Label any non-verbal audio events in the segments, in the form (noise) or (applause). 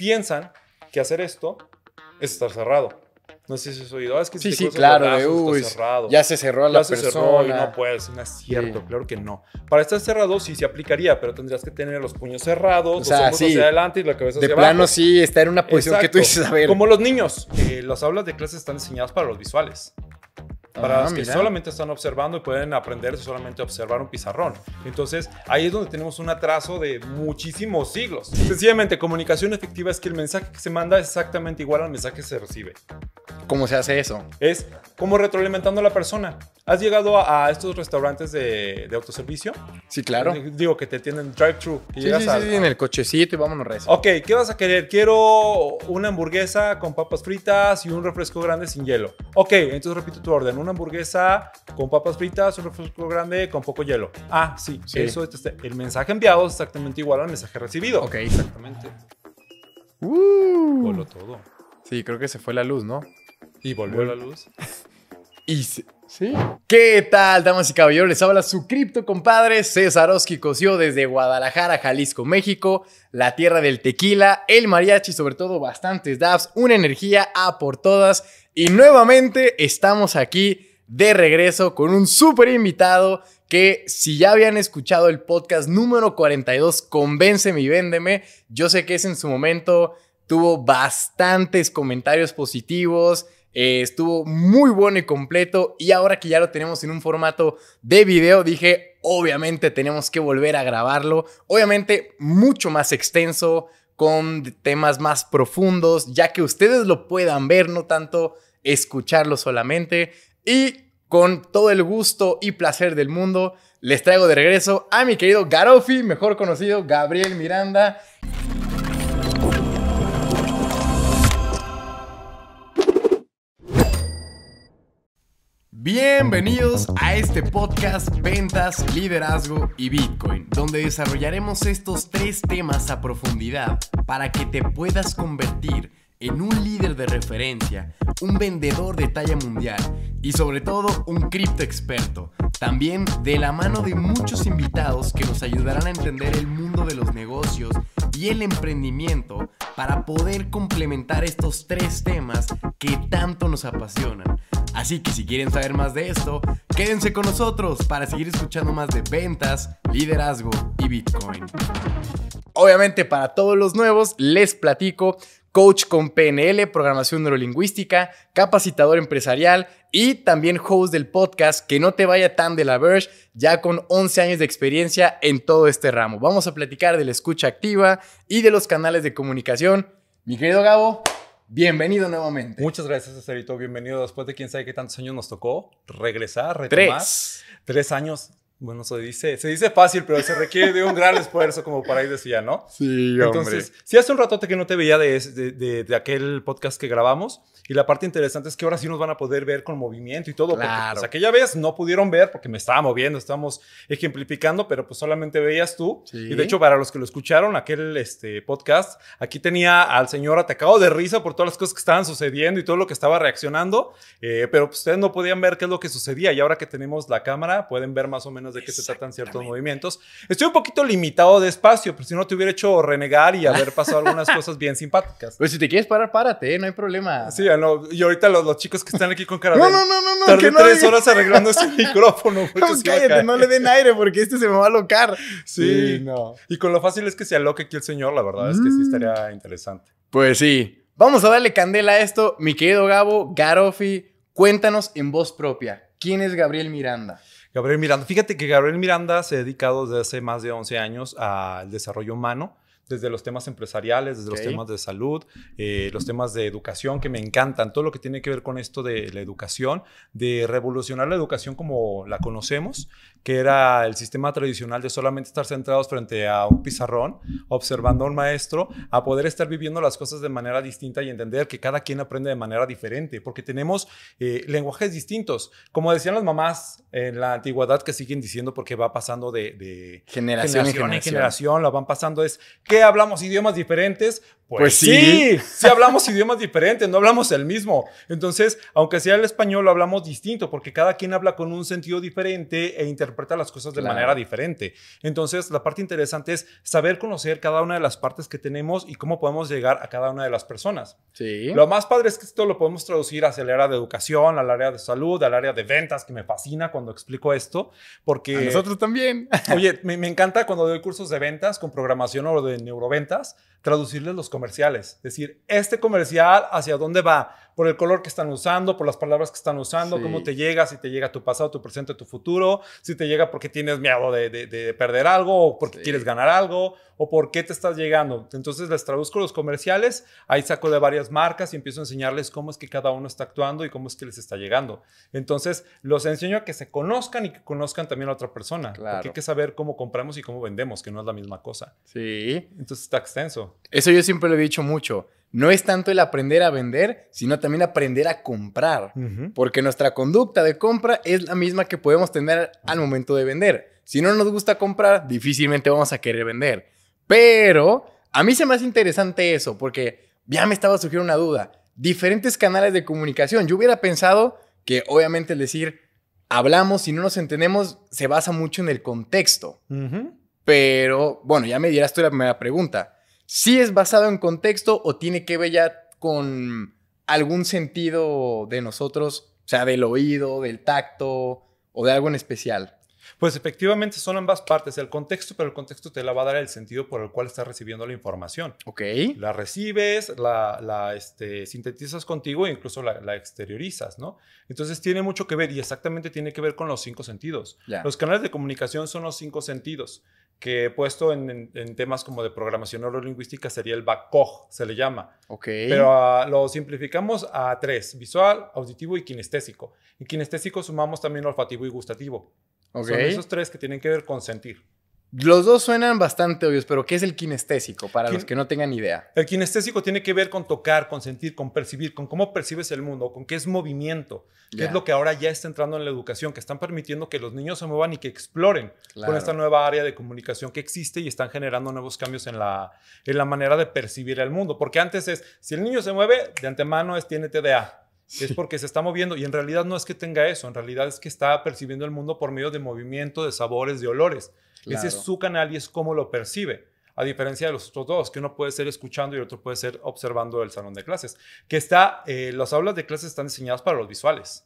piensan que hacer esto es estar cerrado. No sé si has oído. Ah, es que sí, sí, claro. cerrado. Ya se cerró a la ya persona. cerró y no puedes. No es cierto, claro que no. Para estar cerrado sí se aplicaría, pero tendrías que tener los puños cerrados, o los sí. hacia adelante y la cabeza de hacia abajo. De plano sí, estar en una posición que tú dices, a ver. Como los niños. Eh, las aulas de clases están diseñadas para los visuales. Para ah, que solamente están observando y pueden aprender solamente a observar un pizarrón. Entonces, ahí es donde tenemos un atraso de muchísimos siglos. Sencillamente, comunicación efectiva es que el mensaje que se manda es exactamente igual al mensaje que se recibe. ¿Cómo se hace eso? Es como retroalimentando a la persona. ¿Has llegado a, estos restaurantes de, autoservicio? Sí, claro. Eh, digo, que te tienen drive-thru. Sí, llegas sí, a, sí, en el cochecito y vámonos rezo. Ok, ¿qué vas a querer? Quiero una hamburguesa con papas fritas y un refresco grande sin hielo. Ok, entonces repito tu orden. Una hamburguesa con papas fritas, un refresco grande con poco hielo. Ah, sí, eso este, el mensaje enviado es exactamente igual al mensaje recibido. Ok. Exactamente. Uh. Voló todo. Sí, creo que se fue la luz, ¿no? Y volvió la luz. (laughs) y ¿Sí? ¿Qué tal, damas y caballeros? Les habla su cripto compadre César Oski Cosío desde Guadalajara, Jalisco, México, la tierra del tequila, el mariachi, sobre todo bastantes dabs, una energía a por todas. Y nuevamente estamos aquí de regreso con un súper invitado que si ya habían escuchado el podcast número 42, Convénceme y Véndeme, yo sé que es en su momento tuvo bastantes comentarios positivos, eh, estuvo muy bueno y completo y ahora que ya lo tenemos en un formato de video, dije, obviamente tenemos que volver a grabarlo, obviamente mucho más extenso, con temas más profundos, ya que ustedes lo puedan ver, no tanto escucharlo solamente. Y con todo el gusto y placer del mundo, les traigo de regreso a mi querido Garofi, mejor conocido Gabriel Miranda. Bienvenidos a este podcast Ventas, Liderazgo y Bitcoin, donde desarrollaremos estos tres temas a profundidad para que te puedas convertir en un líder de referencia, un vendedor de talla mundial y sobre todo un cripto experto. También de la mano de muchos invitados que nos ayudarán a entender el mundo de los negocios y el emprendimiento para poder complementar estos tres temas que tanto nos apasionan. Así que si quieren saber más de esto, quédense con nosotros para seguir escuchando más de ventas, liderazgo y Bitcoin. Obviamente para todos los nuevos les platico coach con PNL, programación neurolingüística, capacitador empresarial y también host del podcast Que no te vaya tan de la Verge, ya con 11 años de experiencia en todo este ramo. Vamos a platicar de la escucha activa y de los canales de comunicación. Mi querido Gabo, bienvenido nuevamente. Muchas gracias, Cesarito. Bienvenido después de quién sabe qué tantos años nos tocó regresar, retomar. Tres. Tres años bueno, se dice, se dice fácil, pero se requiere de un gran (laughs) esfuerzo, como para ahí decía, ¿no? Sí, hombre. Entonces, si hace un ratote que no te veía de, de, de, aquel podcast que grabamos, y la parte interesante es que ahora sí nos van a poder ver con movimiento y todo. Claro. Porque, pues, aquella vez no pudieron ver porque me estaba moviendo, estábamos ejemplificando, pero pues solamente veías tú. Sí. Y de hecho, para los que lo escucharon, aquel este, podcast, aquí tenía al señor atacado de risa por todas las cosas que estaban sucediendo y todo lo que estaba reaccionando, eh, pero pues, ustedes no podían ver qué es lo que sucedía. Y ahora que tenemos la cámara, pueden ver más o menos de qué se tratan ciertos movimientos. Estoy un poquito limitado de espacio, pero si no te hubiera hecho renegar y haber pasado algunas (laughs) cosas bien simpáticas. Pues si te quieres parar, párate, ¿eh? no hay problema. Sí, y ahorita los, chicos que están aquí con cara de... No, no, no, no, no. Tardé tres horas arreglando ese micrófono. (laughs) cállate, no le den aire porque este se me va a alocar. Sí, no. Y con lo fácil es que se aloque aquí el señor, la verdad es que sí mm. estaría interesante. Pues sí. Vamos a darle candela a esto, mi querido Gabo, Garofi, cuéntanos en voz propia, ¿quién es Gabriel Miranda? Gabriel Miranda. Fíjate que Gabriel Miranda se ha dedicado desde hace más de 11 años al desarrollo humano desde los temas empresariales, desde los temas de salud, eh, los temas de educación que me encantan, todo lo que tiene que ver con esto de la educación, de revolucionar la educación como la conocemos, que era el sistema tradicional de solamente estar centrados frente a un pizarrón, observando a un maestro, a poder estar viviendo las cosas de manera distinta y entender que cada quien aprende de manera diferente, porque tenemos eh, lenguajes distintos. Como decían las mamás en la antigüedad que siguen diciendo porque va pasando de, generación, generación, en generación, lo van pasando, es que hablamos idiomas diferentes, pues, pues sí, sí, hablamos idiomas diferentes, no hablamos el mismo. Entonces, aunque sea el español, lo hablamos distinto, porque cada quien habla con un sentido diferente e interpreta las cosas de manera diferente. Entonces, la parte interesante es saber conocer cada una de las partes que tenemos y cómo podemos llegar a cada una de las personas. Sí. Lo más padre es que esto lo podemos traducir hacia el área de educación, al área de salud, al área de ventas, que me fascina cuando explico esto, porque... A nosotros también. oye, me, me encanta cuando doy cursos de ventas con programación o de neuroventas, traducirles los comentarios comerciales. Es decir, este comercial, ¿hacia dónde va? Por el color que están usando, por las palabras que están usando, cómo te llega, si te llega tu pasado, tu presente, tu futuro, si te llega porque tienes miedo de, de, perder algo, o porque quieres ganar algo, o por qué te estás llegando. Entonces les traduzco los comerciales, ahí saco de varias marcas y empiezo a enseñarles cómo es que cada uno está actuando y cómo es que les está llegando. Entonces los enseño a que se conozcan y que conozcan también a otra persona. Claro. Porque hay que saber cómo compramos y cómo vendemos, que no es la misma cosa. Sí. Entonces está extenso. Eso yo siempre lo he dicho mucho, no es tanto el aprender a vender, sino también aprender a comprar, porque nuestra conducta de compra es la misma que podemos tener al momento de vender. Si no nos gusta comprar, difícilmente vamos a querer vender. Pero a mí se me hace interesante eso, porque ya me estaba surgiendo una duda. Diferentes canales de comunicación. Yo hubiera pensado que obviamente el decir hablamos y no nos entendemos se basa mucho en el contexto. Pero bueno, ya me dirás tú la primera pregunta si es basado en contexto o tiene que ver ya con algún sentido de nosotros, o sea, del oído, del tacto o de algo en especial. Pues efectivamente son ambas partes, el contexto, pero el contexto te la va a dar el sentido por el cual estás recibiendo la información. Ok. La recibes, la, este, sintetizas contigo e incluso la, exteriorizas, ¿no? Entonces tiene mucho que ver y exactamente tiene que ver con los cinco sentidos. Los canales de comunicación son los cinco sentidos que he puesto en, temas como de programación neurolingüística sería el BACOG, se le llama. Ok. Pero ah, lo simplificamos a tres, visual, auditivo y kinestésico. Y kinestésico sumamos también olfativo y gustativo. Son esos tres que tienen que ver con sentir. Los dos suenan bastante obvios, pero ¿qué es el kinestésico para los que no tengan idea? El kinestésico tiene que ver con tocar, con sentir, con percibir, con cómo percibes el mundo, con qué es movimiento, Qué es lo que ahora ya está entrando en la educación, que están permitiendo que los niños se muevan y que exploren con esta nueva área de comunicación que existe y están generando nuevos cambios en la, en la manera de percibir el mundo. Porque antes es, si el niño se mueve, de antemano es tiene TDA. Es porque se está moviendo y en realidad no es que tenga eso, en realidad es que está percibiendo el mundo por medio de movimiento, de sabores, de olores. Ese es su canal y es como lo percibe. A diferencia de los otros dos, que uno puede ser escuchando y otro puede ser observando el salón de clases. Que está, eh, las aulas de clases están diseñadas para los visuales.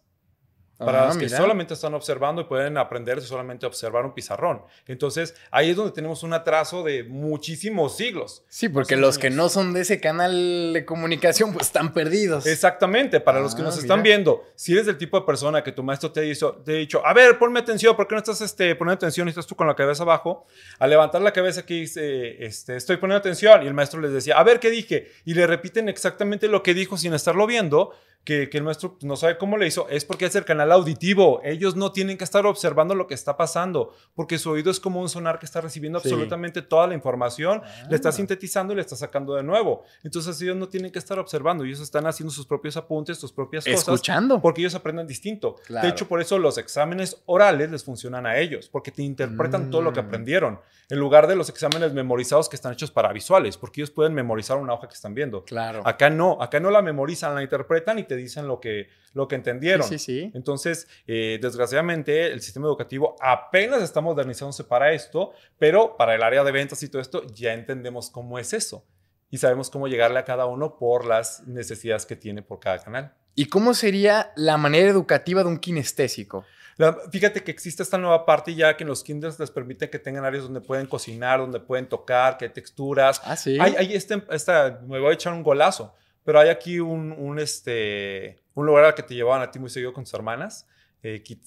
Para ah, los que solamente están observando y pueden aprender si solamente observar un pizarrón. Entonces, ahí es donde tenemos un atraso de muchísimos siglos. Sí, porque los que no son de ese canal de comunicación, pues están perdidos. Exactamente, para los que ah, nos están viendo, si eres del tipo de persona que tu maestro te, hizo, te ha dicho, a ver, ponme atención, ¿por qué no estás este, poniendo atención y estás tú con la cabeza abajo? Al levantar la cabeza aquí, dice, este, estoy poniendo atención, y el maestro les decía, a ver, ¿qué dije? Y le repiten exactamente lo que dijo sin estarlo viendo que, el nuestro no sabe cómo le hizo, es porque es el canal auditivo. Ellos no tienen que estar observando lo que está pasando, porque su oído es como un sonar que está recibiendo absolutamente toda la información, le está ah. sintetizando y le está sacando de nuevo. Entonces ellos no tienen que estar observando, ellos están haciendo sus propios apuntes, sus propias cosas. Escuchando. Porque ellos aprenden distinto. De hecho, por eso los exámenes orales les funcionan a ellos, porque te interpretan todo lo que mm. aprendieron, en lugar de los exámenes memorizados que están hechos para visuales, porque ellos pueden memorizar una hoja que están viendo. Claro. Acá no, acá no la memorizan, la interpretan y te dicen lo que, lo que entendieron. Entonces, eh, desgraciadamente, el sistema educativo apenas está modernizándose para esto, pero para el área de ventas y todo esto ya entendemos cómo es eso y sabemos cómo llegarle a cada uno por las necesidades que tiene por cada canal. ¿Y cómo sería la manera educativa de un kinestésico? fíjate que existe esta nueva parte ya que en los kinders les permite que tengan áreas donde pueden cocinar, donde pueden tocar, que hay texturas. Ah, sí. Hay, este, me voy a echar un golazo. Pero hay aquí un, un, este, un lugar al que te llevaban a ti muy seguido con tus hermanas. Eh, Kit,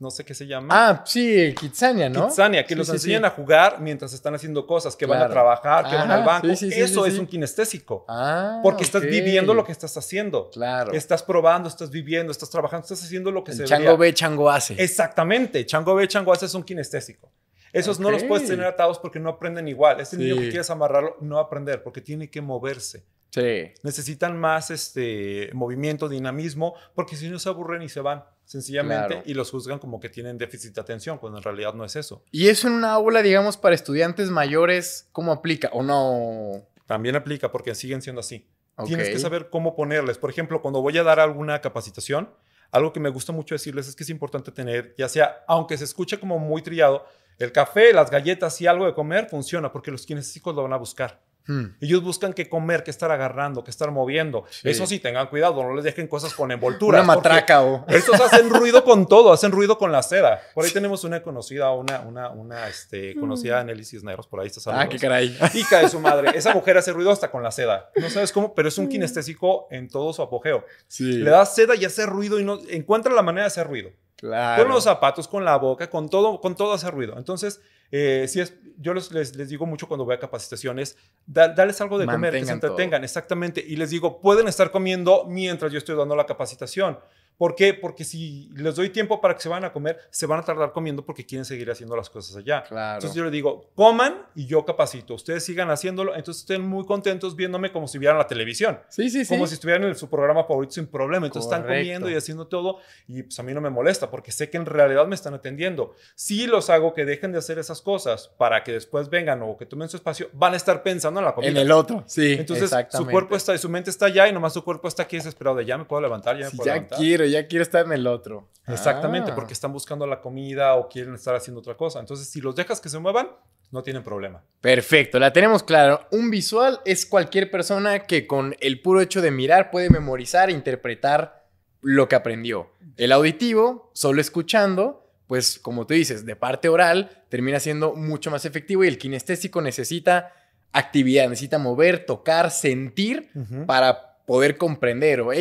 no sé qué se llama. Ah, sí, Kitsania, ¿no? Kitsania, que los enseñan a jugar mientras están haciendo cosas, que van a trabajar, que van al banco. Eso es un kinestésico. Ah, porque estás viviendo lo que estás haciendo. Claro. Estás probando, estás viviendo, estás trabajando, estás haciendo lo que se se Chango ve, chango hace. Exactamente. Chango ve, chango hace es un kinestésico. Esos no los puedes tener atados porque no aprenden igual. Este niño que quieres amarrarlo no va a aprender porque tiene que moverse. Sí. Necesitan más este, movimiento, dinamismo, porque si no se aburren y se van sencillamente y los juzgan como que tienen déficit de atención, cuando en realidad no es eso. ¿Y eso en una aula, digamos, para estudiantes mayores, cómo aplica o no? También aplica porque siguen siendo así. Tienes que saber cómo ponerles. Por ejemplo, cuando voy a dar alguna capacitación, algo que me gusta mucho decirles es que es importante tener, ya sea, aunque se escuche como muy trillado, el café, las galletas y algo de comer funciona porque los kinésicos lo van a buscar. Hmm. Ellos buscan qué comer, qué estar agarrando, qué estar moviendo. Eso sí, tengan cuidado, no les dejen cosas con (laughs) envoltura. Una matraca o. (laughs) Estos hacen ruido con todo, hacen ruido con la seda. Por ahí tenemos una conocida, una, una, una este, hmm. conocida Nelly Cisneros, por ahí está saliendo. Ah, qué caray. (laughs) Hija de su madre. Esa mujer hace ruido hasta con la seda. No sabes cómo, pero es un hmm. kinestésico en todo su apogeo. Sí. Le da seda y hace ruido y no encuentra la manera de hacer ruido. Claro. Con los zapatos, con la boca, con todo, con todo hace ruido. Entonces, eh, si yo les, digo mucho cuando voy a capacitaciones, darles algo de comer, que se entretengan, exactamente. Y les digo, pueden estar comiendo mientras yo estoy dando la capacitación. ¿Por qué? Porque si les doy tiempo para que se van a comer, se van a tardar comiendo porque quieren seguir haciendo las cosas allá. Entonces yo les digo, coman y yo capacito. Ustedes sigan haciéndolo. Entonces estén muy contentos viéndome como si vieran la televisión. Sí, sí, sí. Como si estuvieran en su programa favorito sin problema. Entonces están comiendo y haciendo todo y pues a mí no me molesta porque sé que en realidad me están atendiendo. Si los hago que dejen de hacer esas cosas para que después vengan o que tomen su espacio, van a estar pensando en la comida. En el otro, sí. Entonces su cuerpo está, su mente está allá y nomás su cuerpo está aquí desesperado de ya me puedo levantar, ya me puedo ya levantar. Quiero, ya quiere estar en el otro. Exactamente, ah. porque están buscando la comida o quieren estar haciendo otra cosa. Entonces, si los dejas que se muevan, no tienen problema. Perfecto, la tenemos claro. Un visual es cualquier persona que con el puro hecho de mirar puede memorizar e interpretar lo que aprendió. El auditivo, solo escuchando, pues como tú dices, de parte oral, termina siendo mucho más efectivo y el kinestésico necesita actividad, necesita mover, tocar, sentir para poder comprender. O,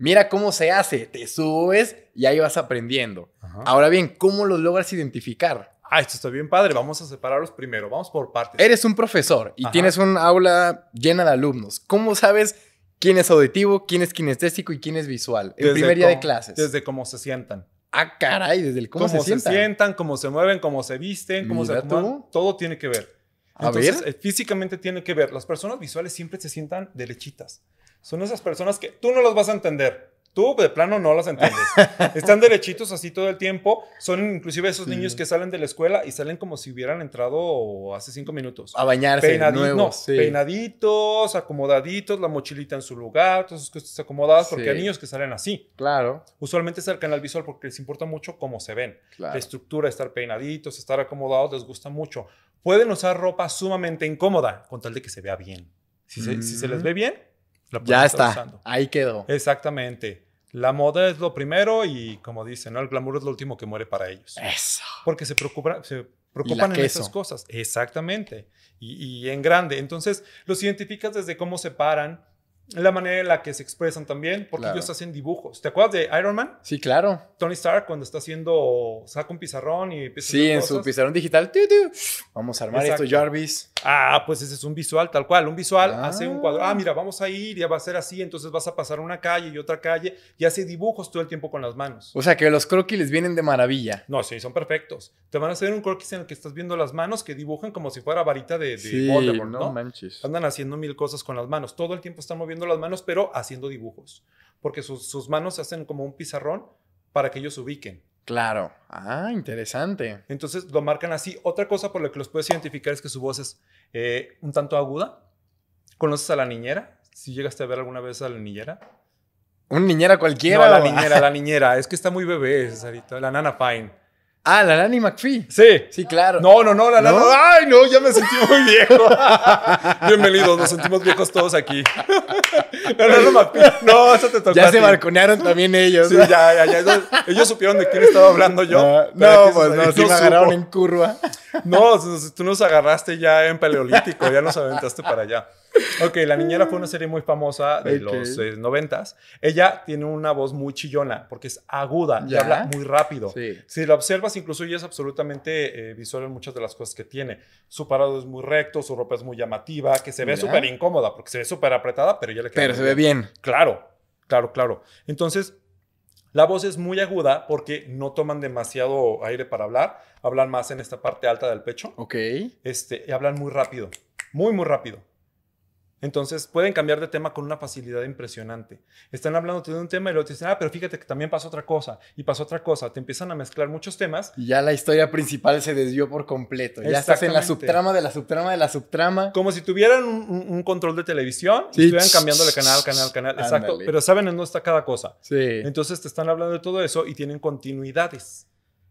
Mira cómo se hace, te subes y ahí vas aprendiendo. Ahora bien, ¿cómo los logras identificar? Ah, esto está bien padre, vamos a separarlos primero, vamos por partes. Eres un profesor y tienes un aula llena de alumnos. ¿Cómo sabes quién es auditivo, quién es kinestésico y quién es visual? El primer día de clases. Desde cómo se sientan. Ah, caray, desde el cómo, cómo se, sientan. cómo se mueven, cómo se visten, cómo se acomodan, todo tiene que ver. Entonces, a ver. Eh, físicamente tiene que ver. Las personas visuales siempre se sientan derechitas. Son esas personas que tú no las vas a entender. Tú de plano no las entiendes. (laughs) Están derechitos así todo el tiempo. Son inclusive esos niños que salen de la escuela y salen como si hubieran entrado hace cinco minutos. A bañarse. nuevo, Peinaditos, acomodaditos, la mochilita en su lugar, todas esas cosas acomodadas, porque hay niños que salen así. Claro. Usualmente es el canal visual porque les importa mucho cómo se ven. La estructura, estar peinaditos, estar acomodados, les gusta mucho. Pueden usar ropa sumamente incómoda con tal de que se vea bien. si se les mm. ve bien, ya está, ahí quedó. Exactamente. La moda es lo primero y como dicen, ¿no? el glamour es lo último que muere para ellos. Eso. Porque se, preocupan en esas cosas. Exactamente. Y, en grande. Entonces, los identificas desde cómo se paran, la manera en la que se expresan también, porque ellos hacen dibujos. ¿Te acuerdas de Iron Man? Sí, claro. Tony Stark cuando está haciendo, saca un pizarrón y empieza Sí, en su pizarrón digital. Vamos a armar esto, Jarvis. Ah, pues ese es un visual, tal cual. Un visual hace un cuadro. Ah, ah. mira, vamos a ir, y va a ser así, entonces vas a pasar una calle y otra calle y hace dibujos todo el tiempo con las manos. O sea, que los croquis les vienen de maravilla. No, sí, son perfectos. Te van a hacer un croquis en el que estás viendo las manos que dibujan como si fuera varita de, de Voldemort, ¿no? ¿no? manches. Andan haciendo mil cosas con las manos. Todo el tiempo están moviendo las manos, pero haciendo dibujos. Porque sus, manos se hacen como un pizarrón para que ellos se ubiquen. Claro. Ah, interesante. Entonces lo marcan así. Otra cosa por la que los puedes identificar es que su voz es eh, un tanto aguda. ¿Conoces a la niñera? Si llegaste a ver alguna vez a la niñera. ¿Una niñera cualquiera? la niñera, la (laughs) niñera. Es que está muy bebé, Cesarito. La nana Fine. Ah, la Lani McPhee. Sí. Sí, claro. No, no, no, la Ay, no, ya me sentí muy viejo. (laughs) Bienvenidos, nos sentimos viejos todos aquí. La Lani McPhee. No, eso te tocó. Ya se balconearon también ellos. Sí, ya, ya, ya. Ellos, supieron de quién estaba hablando yo. Ah, no, pues no, (laughs) sí agarraron en curva. No, tú nos agarraste ya en paleolítico, ya nos aventaste para allá. Ok, La Niñera fue una ah. serie muy famosa de los eh, noventas. Ella tiene una voz muy chillona porque es aguda y habla muy rápido. Si la observas, incluso ella es absolutamente eh, visual en muchas de las cosas que tiene. Su parado es muy recto, su ropa es muy llamativa, que se ve súper incómoda porque se ve súper apretada, pero ya le queda. Pero se ve bien. Claro, claro, claro. Entonces, la voz es muy aguda porque no toman demasiado aire para hablar. Hablan más en esta parte alta del pecho. Ok. Este, y hablan muy rápido. Muy, muy rápido. Entonces pueden cambiar de tema con una facilidad impresionante. Están hablando de un tema y luego te dicen, ah, pero fíjate que también pasó otra cosa y pasó otra cosa. Te empiezan a mezclar muchos temas. Y ya la historia principal se desvió por completo. Ya estás en la subtrama de la subtrama de la subtrama. Como si tuvieran un, control de televisión y estuvieran cambiando de canal, canal, canal. Exacto. Pero saben en dónde está cada cosa. Sí. Entonces te están hablando de todo eso y tienen continuidades.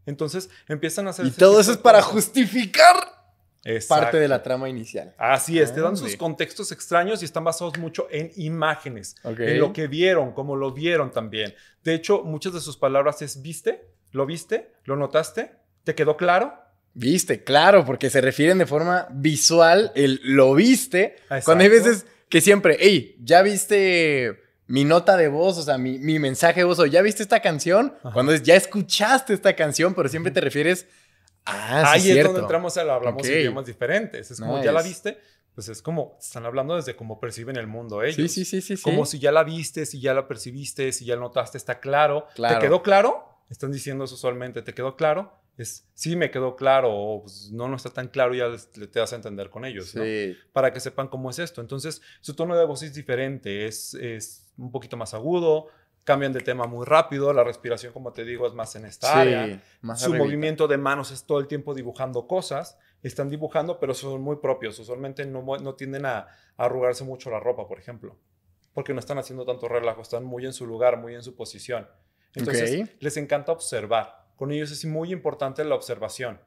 Entonces empiezan a hacer. Y todo eso es para justificar es parte de la trama inicial. Así es, te dan sus contextos extraños y están basados mucho en imágenes, en lo que vieron, como lo vieron también. De hecho, muchas de sus palabras es viste, lo viste, lo notaste, te quedó claro. Viste, claro, porque se refieren de forma visual, el lo viste, cuando hay veces que siempre, hey, ya viste mi nota de voz, o sea, mi, mensaje de voz, o ya viste esta canción, cuando es, ya escuchaste esta canción, pero siempre te refieres Ah, sí Ahí es, donde entramos a hablamos de idiomas diferentes. Es como, ¿ya la viste? Pues es como, están hablando desde cómo perciben el mundo ellos. Sí, sí, sí, sí. Como si ya la viste, si ya la percibiste, si ya notaste, está claro. ¿Te quedó claro? Están diciendo eso usualmente, ¿te quedó claro? Es, sí, me quedó claro, o pues, no, no está tan claro, ya te das a entender con ellos, sí. ¿no? Para que sepan cómo es esto. Entonces, su tono de voz es diferente, es, es un poquito más agudo, cambian de tema muy rápido, la respiración, como te digo, es más en esta área. Su movimiento de manos es todo el tiempo dibujando cosas. Están dibujando, pero son muy propios. Usualmente no, no tienden a, arrugarse mucho la ropa, por ejemplo, porque no están haciendo tanto relajo, están muy en su lugar, muy en su posición. Entonces, les encanta observar. Con ellos es muy importante la observación.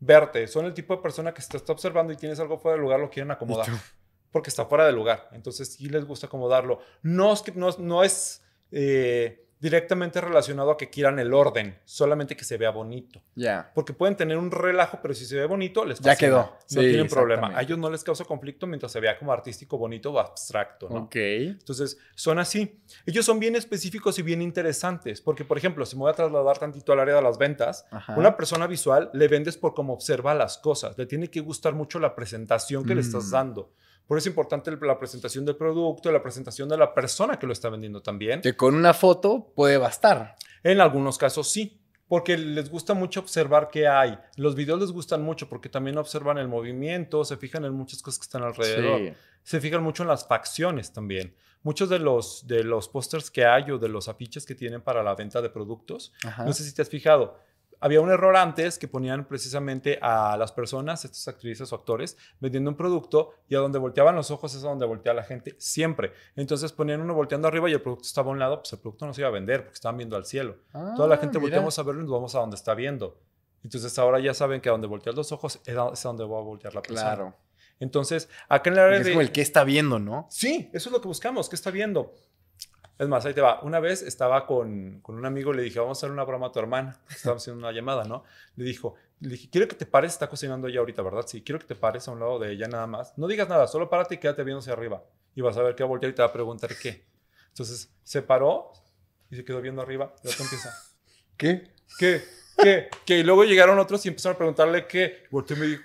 Verte. Son el tipo de persona que se te está observando y tienes algo fuera de lugar, lo quieren acomodar. (laughs) Porque está fuera de lugar. Entonces, sí les gusta acomodarlo. No, no es eh, directamente relacionado a que quieran el orden, solamente que se vea bonito. Ya. Porque pueden tener un relajo, pero si se ve bonito, les Ya quedó. No tienen problema. A ellos no les causa conflicto mientras se vea como artístico, bonito o abstracto, Ok. Entonces, son así. Ellos son bien específicos y bien interesantes, porque, por ejemplo, si me voy a trasladar tantito al área de las ventas, una persona visual le vendes por cómo observa las cosas. Le tiene que gustar mucho la presentación que le estás mm. dando. Por eso es importante la presentación del producto, la presentación de la persona que lo está vendiendo también. Que con una foto puede bastar. En algunos casos sí, porque les gusta mucho observar qué hay. Los videos les gustan mucho porque también observan el movimiento, se fijan en muchas cosas que están alrededor. Se fijan mucho en las facciones también. Muchos de los, de los pósters que hay o de los afiches que tienen para la venta de productos, no sé si te has fijado, había un error antes que ponían precisamente a las personas, estas actrices o actores, vendiendo un producto y a donde volteaban los ojos es a donde voltea la gente siempre. Entonces ponían uno volteando arriba y el producto estaba a un lado, pues el producto no se iba a vender porque estaban viendo al cielo. Ah, Toda la gente volteamos a verlo y nos vamos a donde está viendo. Entonces ahora ya saben que a donde voltean los ojos es a donde va a voltear la persona. Claro. Entonces, acá en la área de... Es como el que está viendo, ¿no? Sí, eso es lo que buscamos, qué está viendo. Es más, ahí te va. Una vez estaba con, un amigo, le dije, vamos a hacer una broma a tu hermana. (laughs) Estábamos haciendo una llamada, ¿no? Le dijo, le dije, quiero que te pares, está cocinando ella ahorita, ¿verdad? Sí, quiero que te pares a un lado de ella nada más. No digas nada, solo párate y quédate viendo hacia arriba. Y vas a ver qué va a voltear y te va a preguntar qué. Entonces, se paró y se quedó viendo arriba. Y otro empieza, ¿qué? ¿Qué? ¿Qué? ¿Qué? Y luego llegaron otros y empezaron a preguntarle qué. Volteó y me dijo,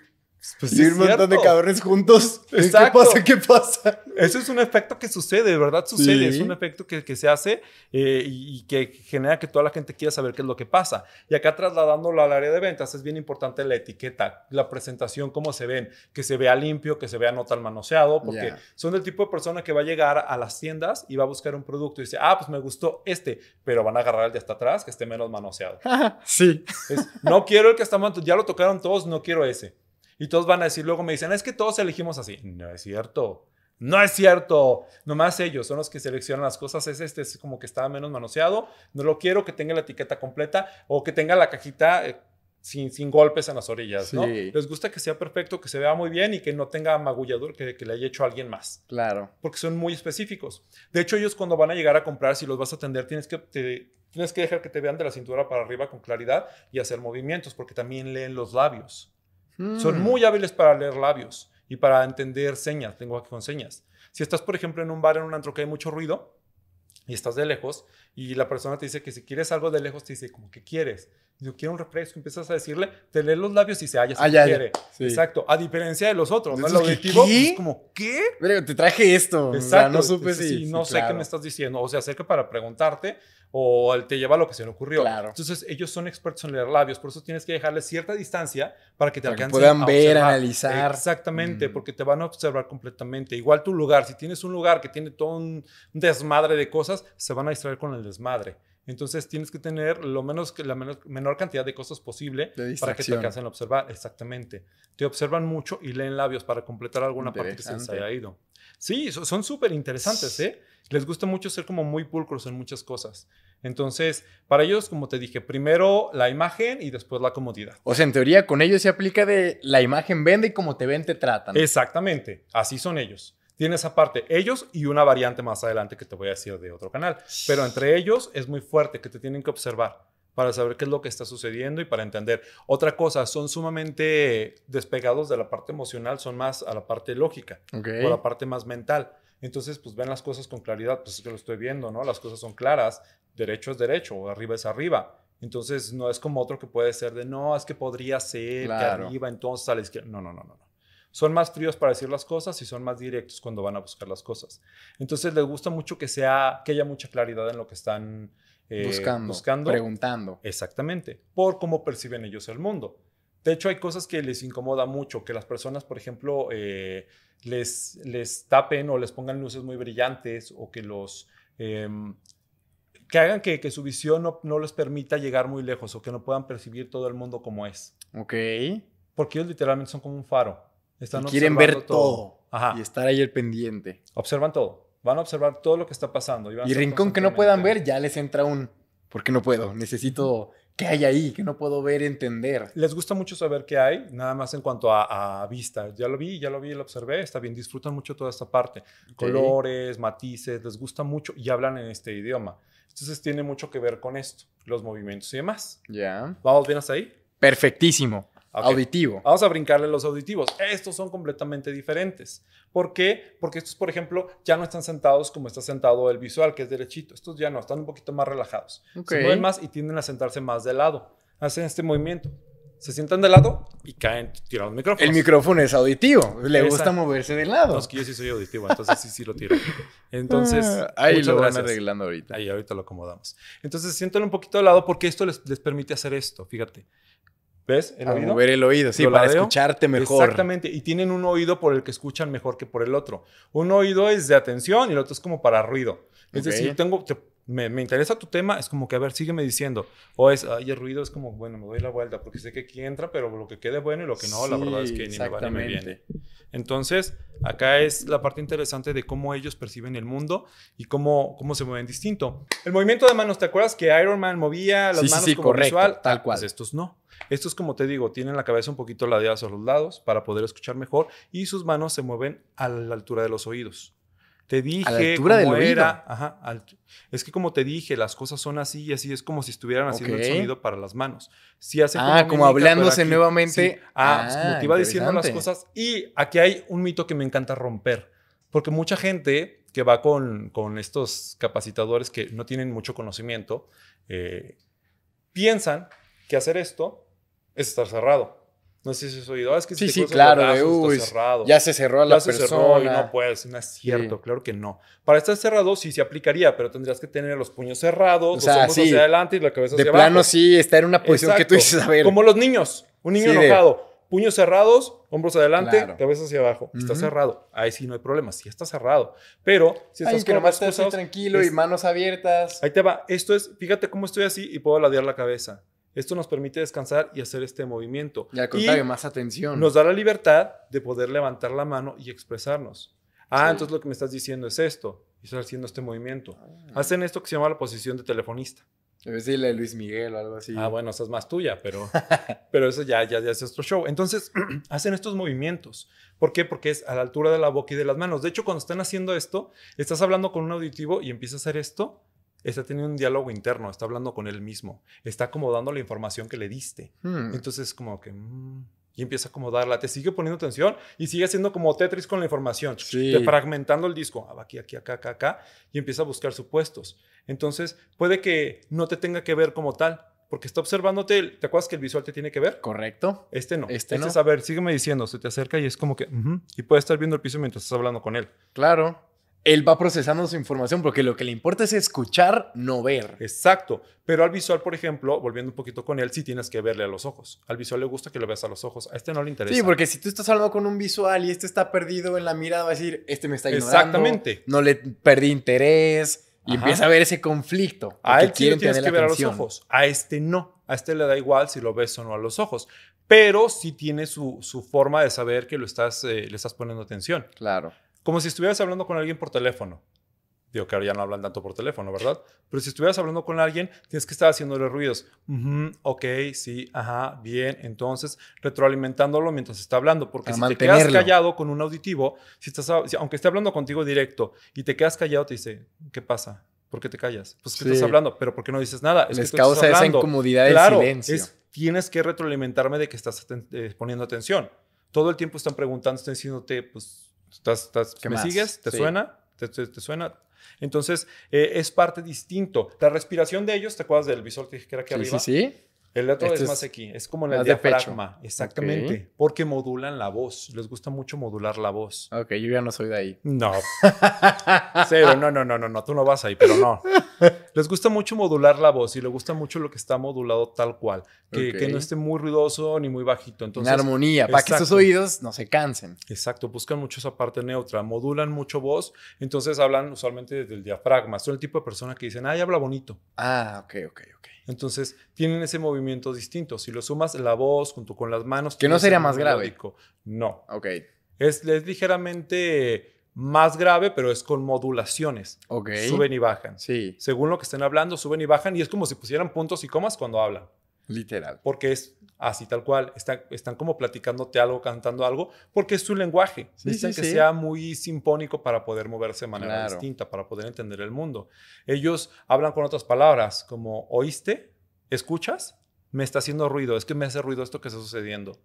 pues y un de cabrones juntos. ¿Qué pasa? ¿Qué pasa? Eso es un efecto que sucede, de verdad sucede. Es un efecto que, se hace eh, y, que genera que toda la gente quiera saber qué es lo que pasa. Y acá trasladándolo al área de ventas, es bien importante la etiqueta, la presentación, cómo se ven, que se vea limpio, que se vea no tan manoseado, porque son el tipo de persona que va a llegar a las tiendas y va a buscar un producto y dice, ah, pues me gustó este, pero van a agarrar el de hasta atrás que esté menos manoseado. (laughs) sí. no quiero el que está manoseado, ya lo tocaron todos, no quiero ese. Y todos van a decir, luego me dicen, es que todos elegimos así. No es cierto. No es cierto. Nomás ellos son los que seleccionan las cosas. Es este, es como que está menos manoseado. No lo quiero que tenga la etiqueta completa o que tenga la cajita eh, sin, sin, golpes en las orillas, Les gusta que sea perfecto, que se vea muy bien y que no tenga magullador que, le haya hecho a alguien más. Claro. Porque son muy específicos. De hecho, ellos cuando van a llegar a comprar, si los vas a atender, tienes que... tienes que dejar que te vean de la cintura para arriba con claridad y hacer movimientos, porque también leen los labios. Son mm. muy hábiles para leer labios y para entender señas, lenguaje con señas. Si estás, por ejemplo, en un bar, en un antro que hay mucho ruido y estás de lejos y la persona te dice que si quieres algo de lejos, te dice como que quieres yo quiero un refresco, empiezas a decirle, te lee los labios y se halla ah, quiere. Exacto, a diferencia de los otros, ¿no? El objetivo es pues, como, ¿qué? te traje esto, Exacto. no supe si... sé qué me estás diciendo, o se acerca para preguntarte o te lleva lo que se le ocurrió. Claro. Entonces, ellos son expertos en leer labios, por eso tienes que dejarle cierta distancia para que te para alcancen que puedan ver, analizar. Exactamente, mm. porque te van a observar completamente. Igual tu lugar, si tienes un lugar que tiene todo un desmadre de cosas, se van a distraer con el desmadre. Entonces tienes que tener lo menos, la menor, cantidad de cosas posible para que te alcancen a observar. Exactamente. Te observan mucho y leen labios para completar alguna parte que se les haya ido. Sí, son súper interesantes, ¿eh? Les gusta mucho ser como muy pulcros en muchas cosas. Entonces, para ellos, como te dije, primero la imagen y después la comodidad. O sea, en teoría, con ellos se aplica de la imagen vende y como te ven te tratan. Exactamente, así son ellos tiene esa parte, ellos y una variante más adelante que te voy a decir de otro canal. Pero entre ellos es muy fuerte que te tienen que observar para saber qué es lo que está sucediendo y para entender. Otra cosa, son sumamente despegados de la parte emocional, son más a la parte lógica o la parte más mental. Entonces, pues ven las cosas con claridad, pues es que lo estoy viendo, ¿no? Las cosas son claras, derecho es derecho, arriba es arriba. Entonces, no es como otro que puede ser de, no, es que podría ser que arriba, entonces a la izquierda. no, no, no. no. Son más fríos para decir las cosas y son más directos cuando van a buscar las cosas. Entonces les gusta mucho que, sea, que haya mucha claridad en lo que están eh, buscando, preguntando. Exactamente, por cómo perciben ellos el mundo. De hecho, hay cosas que les incomoda mucho, que las personas, por ejemplo, eh, les, les tapen o les pongan luces muy brillantes o que los... Em, que hagan que, su visión no, no, les permita llegar muy lejos o que no puedan percibir todo el mundo como es. Ok. Porque ellos literalmente son como un faro quieren ver todo, y estar ahí el pendiente. Observan todo. Van a observar todo lo que está pasando. Y, rincón que no puedan ver, ya les entra un, ¿por qué no puedo? Necesito qué hay ahí, que no puedo ver, entender. Les gusta mucho saber qué hay, nada más en cuanto a, a vista. Ya lo vi, ya lo vi, lo observé, está bien, disfrutan mucho toda esta parte. Colores, matices, les gusta mucho y hablan en este idioma. Entonces tiene mucho que ver con esto, los movimientos y demás. Ya. ¿Vamos bien hasta ahí? Perfectísimo. Auditivo. Vamos a brincarle los auditivos. Estos son completamente diferentes. ¿Por qué? Porque estos, por ejemplo, ya no están sentados como está sentado el visual, que es derechito. Estos ya no, están un poquito más relajados. Se mueven más y tienden a sentarse más de lado. Hacen este movimiento. Se sientan de lado y caen tiran los micrófonos. El micrófono es auditivo. Le gusta moverse de lado. No, yo sí soy auditivo, entonces sí, sí lo tiro. (laughs) Entonces. Ah, ahí lo van arreglando ahorita. Ahí ahorita lo acomodamos. Entonces siéntanlo un poquito de lado porque esto les permite hacer esto. Fíjate ¿Ves? El a mover el oído, sí, para escucharte mejor. Exactamente, y tienen un oído por el que escuchan mejor que por el otro. Un oído es de atención y el otro es como para ruido. Es decir, tengo, me, interesa tu tema, es como que, a ver, sígueme diciendo. O es, ay, el ruido es como, bueno, me doy la vuelta porque sé que aquí entra, pero lo que quede bueno y lo que no, la verdad es que ni me va ni me viene. Entonces, acá es la parte interesante de cómo ellos perciben el mundo y cómo, cómo se mueven distinto. El movimiento de manos, ¿te acuerdas que Iron Man movía las manos como correcto, Tal ah, pues cual. estos no. Estos, como te digo, tienen la cabeza un poquito ladeada a los lados para poder escuchar mejor y sus manos se mueven a la altura de los oídos. Te dije. A la es que como te dije, las cosas son así y así es como si estuvieran haciendo el sonido para las manos. hace ah, como, hablándose nuevamente. Ah, ah como te iba diciendo las cosas. Y aquí hay un mito que me encanta romper. Porque mucha gente que va con, con estos capacitadores que no tienen mucho conocimiento, eh, piensan que hacer esto es estar cerrado. No sé si has oído. Ah, es que sí, sí, claro, ya se cerró a la ya se cerró y no puedes. No es cierto, claro que no. Para estar cerrado sí se aplicaría, pero tendrías que tener los puños cerrados, los hombros hacia adelante y la cabeza hacia abajo. De plano sí, estar en una posición que tú dices, a ver. Como los niños. Un niño enojado. Puños cerrados, hombros adelante, cabeza hacia abajo. Está cerrado. Ahí sí no hay problema. Sí está cerrado. Pero si estás que nomás tranquilo y manos abiertas. Ahí te va. Esto es, fíjate cómo estoy así y puedo ladear la cabeza. Esto nos permite descansar y hacer este movimiento. Y al contrario, más atención. Nos da la libertad de poder levantar la mano y expresarnos. Ah, entonces lo que me estás diciendo es esto. Y estás haciendo este movimiento. Ah. Hacen esto que se llama la posición de telefonista. Debe decirle Luis Miguel o algo así. Ah, bueno, esa es más tuya, pero, (laughs) pero eso ya, ya, ya es otro show. Entonces, (clears throat) hacen estos movimientos. ¿Por qué? Porque es a la altura de la boca y de las manos. De hecho, cuando están haciendo esto, estás hablando con un auditivo y empieza a hacer esto está teniendo un diálogo interno, está hablando con él mismo, está acomodando la información que le diste. Hmm. Entonces, como que... Mm, y empieza a acomodarla, te sigue poniendo tensión y sigue haciendo como Tetris con la información, fragmentando el disco, ah, aquí, aquí, acá, acá, acá, y empieza a buscar supuestos. Entonces, puede que no te tenga que ver como tal, porque está observándote, ¿te acuerdas que el visual te tiene que ver? Correcto. Este no. Este, este, no. es, a ver, sígueme diciendo, se te acerca y es como que, y puede estar viendo el piso mientras estás hablando con él. Claro él va procesando su información porque lo que le importa es escuchar, no ver. Exacto. Pero al visual, por ejemplo, volviendo un poquito con él, sí tienes que verle a los ojos. Al visual le gusta que lo veas a los ojos. A este no le interesa. Sí, porque si tú estás hablando con un visual y este está perdido en la mirada, va a decir, este me está ignorando. Exactamente. No le perdí interés. Y empieza a ver ese conflicto. A él sí que ver a los ojos. A este no. A este le da igual si lo ves o no a los ojos. Pero sí tiene su, su forma de saber que lo estás, eh, le estás poniendo atención. Claro. Como si estuvieras hablando con alguien por teléfono. Digo que ahora ya no hablan tanto por teléfono, ¿verdad? Pero si estuvieras hablando con alguien, tienes que estar haciéndole ruidos. ok, sí, ajá, bien. Entonces, retroalimentándolo mientras está hablando. Porque si te quedas callado con un auditivo, si estás, aunque esté hablando contigo directo y te quedas callado, te dice, ¿qué pasa? ¿Por qué te callas? Pues que estás hablando, pero ¿por qué no dices nada? Es Les que causa esa incomodidad claro, silencio. Es, tienes que retroalimentarme de que estás eh, poniendo atención. Todo el tiempo están preguntando, están diciéndote, pues que me sigues? ¿Te suena? ¿Te, suena? Entonces, eh, es parte distinto. La respiración de ellos, ¿te acuerdas del visor que dije que era aquí arriba? Sí, sí. El otro este es, más aquí, es como el diafragma, exactamente, porque modulan la voz, les gusta mucho modular la voz. Ok, yo ya no soy de ahí. No. (laughs) Cero, no, no, no, no, no, tú no vas ahí, pero no. (laughs) Les gusta mucho modular la voz y les gusta mucho lo que está modulado tal cual, que, no esté muy ruidoso ni muy bajito. Entonces, en armonía, para que sus oídos no se cansen. Exacto, buscan mucho esa parte neutra, modulan mucho voz, entonces hablan usualmente desde el diafragma. Son el tipo de persona que dicen, ay, habla bonito. Ah, ok, ok, ok. Entonces, tienen ese movimiento distinto. Si lo sumas la voz junto con las manos. Que no sería más grave. No. Ok. Es, ligeramente más grave, pero es con modulaciones. Ok. Suben y bajan. Sí. Según lo que estén hablando, suben y bajan. Y es como si pusieran puntos y comas cuando hablan. Literal. Porque es así tal cual, están, están como platicándote algo, cantando algo, porque es su lenguaje. Dicen que sea muy simpónico para poder moverse de manera distinta, para poder entender el mundo. Ellos hablan con otras palabras, como oíste, escuchas, me está haciendo ruido, es que me hace ruido esto que está sucediendo.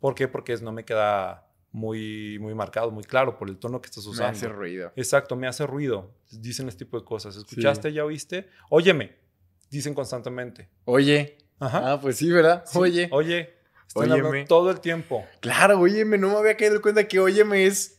¿Por qué? Porque no me queda muy, muy marcado, muy claro por el tono que estás usando. Me hace ruido. Exacto, me hace ruido. Dicen este tipo de cosas. ¿Escuchaste? ¿Ya oíste? Óyeme. Dicen constantemente. Oye. Ajá. Ah, pues sí, ¿verdad? Oye. Oye. todo el tiempo. Claro, óyeme, no me había caído cuenta que óyeme es.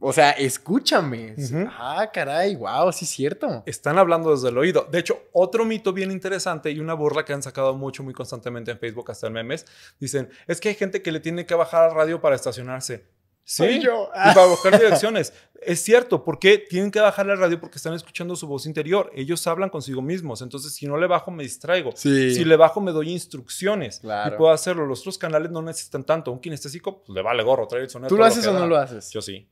O sea, escúchame. Ah, caray, wow, sí es cierto. Están hablando desde el oído. De hecho, otro mito bien interesante y una burla que han sacado mucho, muy constantemente en Facebook, hasta el memes, dicen, es que hay gente que le tiene que bajar a radio para estacionarse. Sí, yo. Y para buscar direcciones. es cierto, porque tienen que bajar la radio porque están escuchando su voz interior. Ellos hablan consigo mismos. Entonces, si no le bajo, me distraigo. Si le bajo, me doy instrucciones. Y puedo hacerlo. Los otros canales no necesitan tanto. Un kinestésico, pues le vale gorro, trae el sonido. ¿Tú lo haces o no lo haces? Yo sí.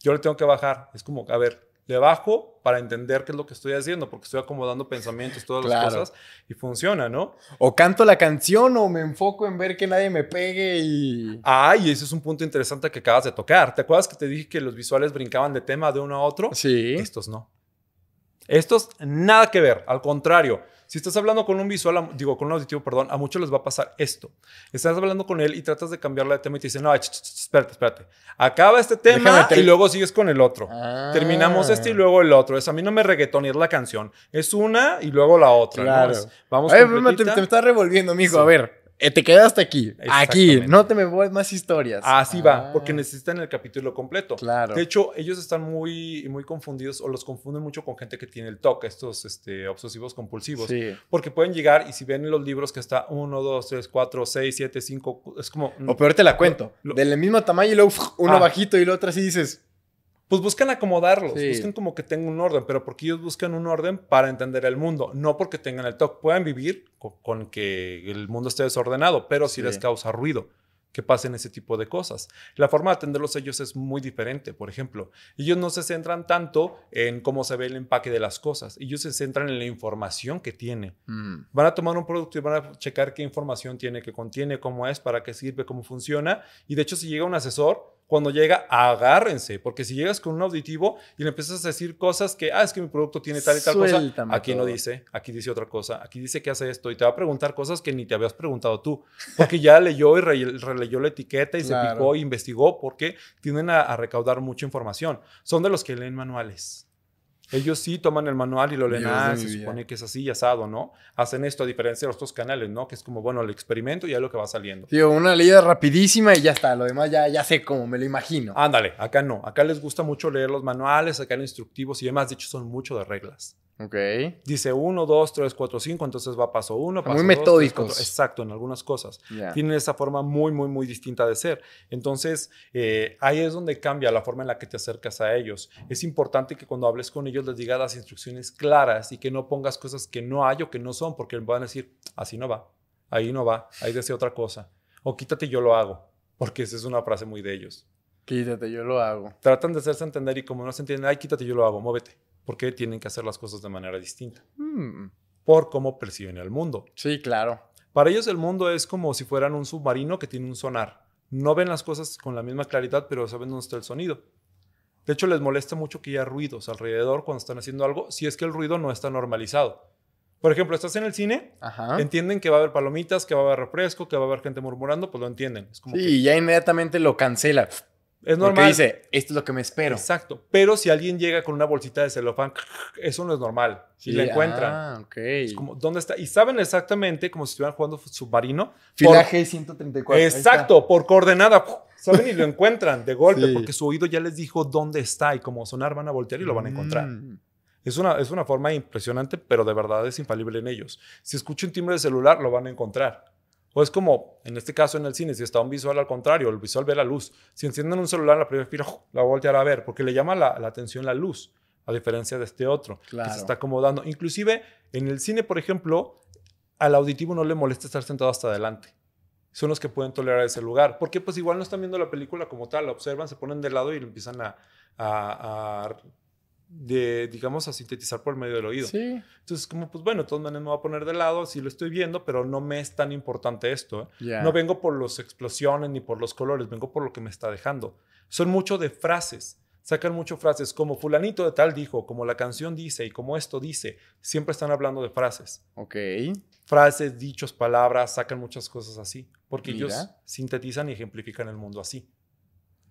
Yo le tengo que bajar. Es como, a ver, le bajo para entender qué es lo que estoy haciendo, porque estoy acomodando pensamientos, todas las cosas, y funciona, ¿no? O canto la canción o me enfoco en ver que nadie me pegue y... ay ese es un punto interesante que acabas de tocar. ¿Te acuerdas que te dije que los visuales brincaban de tema de uno a otro? Sí. Estos no. Estos nada que ver, al contrario. Si estás hablando con un visual, digo, con un auditivo, perdón, a muchos les va a pasar esto. Estás hablando con él y tratas de cambiarle de tema y te dicen, no, espérate, espérate. Acaba este tema y luego sigues con el otro. Ah. Terminamos este y luego el otro. Es a mí no me es la canción. Es una y luego la otra. vamos te, me estás revolviendo, amigo. A ver. Eh, te quedaste aquí, aquí, no te me voy más historias. Así va, ah. porque necesitan el capítulo completo. Claro. De hecho, ellos están muy, muy confundidos o los confunden mucho con gente que tiene el TOC, estos este, obsesivos compulsivos. Porque pueden llegar y si ven en los libros que está 1, 2, 3, 4, 6, 7, 5, es como... O peor te la cuento, del mismo tamaño y luego uno ah. bajito y lo otro así dices pues buscan acomodarlos, buscan como que tengan un orden, pero porque ellos buscan un orden para entender el mundo, no porque tengan el TOC. Pueden vivir con, que el mundo esté desordenado, pero si les causa ruido que pasen ese tipo de cosas. La forma de atenderlos ellos es muy diferente, por ejemplo. Ellos no se centran tanto en cómo se ve el empaque de las cosas, ellos se centran en la información que tiene. Mm. Van a tomar un producto y van a checar qué información tiene, qué contiene, cómo es, para qué sirve, cómo funciona. Y de hecho, si llega un asesor, cuando llega, agárrense, porque si llegas con un auditivo y le empiezas a decir cosas que, ah, es que mi producto tiene tal y tal cosa, aquí no dice, aquí dice otra cosa, aquí dice que hace esto y te va a preguntar cosas que ni te habías preguntado tú, porque ya leyó y releyó la etiqueta y se picó e investigó porque tienden a recaudar mucha información. Son de los que leen manuales. Ellos sí toman el manual y lo leen, ah, se supone que es así asado, ¿no? Hacen esto a diferencia de los otros canales, ¿no? Que es como, bueno, el experimento y ya lo que va saliendo. Tío, una leída rapidísima y ya está, lo demás ya, ya sé cómo me lo imagino. Ándale, acá no, acá les gusta mucho leer los manuales, acá en instructivos y demás, de hecho son mucho de reglas. Ok. Dice 1, 2, 3, 4, 5, entonces va paso 1, paso Muy metódicos. Exacto, en algunas cosas. Tienen esa forma muy, muy, muy distinta de ser. Entonces, eh, ahí es donde cambia la forma en la que te acercas a ellos. Es importante que cuando hables con ellos les digas las instrucciones claras y que no pongas cosas que no hay o que no son, porque van a decir, así no va, ahí no va, ahí desea otra cosa. O quítate, yo lo hago, porque esa es una frase muy de ellos. Quítate, yo lo hago. Tratan de hacerse entender y como no se entienden, ay, quítate, yo lo hago, móvete porque tienen que hacer las cosas de manera distinta. Hmm. Por cómo perciben el mundo. Sí, claro. Para ellos el mundo es como si fueran un submarino que tiene un sonar. No ven las cosas con la misma claridad, pero saben dónde está el sonido. De hecho, les molesta mucho que haya ruidos alrededor cuando están haciendo algo, si es que el ruido no está normalizado. Por ejemplo, estás en el cine, entienden que va a haber palomitas, que va a haber refresco, que va a haber gente murmurando, pues lo entienden. Es sí, ya inmediatamente lo cancela. Es normal. Porque dice, esto es lo que me espero. Exacto. Pero si alguien llega con una bolsita de celofán, (laughs) eso no es normal. Si le la encuentran. Ah, ok. Es como, ¿dónde está? Y saben exactamente como si estuvieran jugando submarino. Filaje por, 134. Exacto, por coordenada. (laughs) Saben y lo encuentran de golpe, porque su oído ya les dijo dónde está y como sonar van a voltear y lo van a encontrar. Mm. Es una, es una forma impresionante, pero de verdad es infalible en ellos. Si escuchan un timbre de celular, lo van a encontrar. O es como, en este caso en el cine, si está un visual al contrario, el visual ve la luz. Si encienden un celular, la primera fila ¡oh!, la voltear a ver, porque le llama la, atención la luz, a diferencia de este otro, que se está acomodando. Inclusive, en el cine, por ejemplo, al auditivo no le molesta estar sentado hasta adelante. Son los que pueden tolerar ese lugar, porque pues igual no están viendo la película como tal, la observan, se ponen de lado y empiezan a de, digamos, a sintetizar por el medio del oído. Sí. Entonces, como, pues bueno, de todas maneras me voy a poner de lado, si lo estoy viendo, pero no me es tan importante esto. ¿eh? No vengo por las explosiones ni por los colores, vengo por lo que me está dejando. Son mucho de frases. Sacan mucho frases como fulanito de tal dijo, como la canción dice y como esto dice. Siempre están hablando de frases. Ok. Frases, dichos, palabras, sacan muchas cosas así. Porque ellos sintetizan y ejemplifican el mundo así.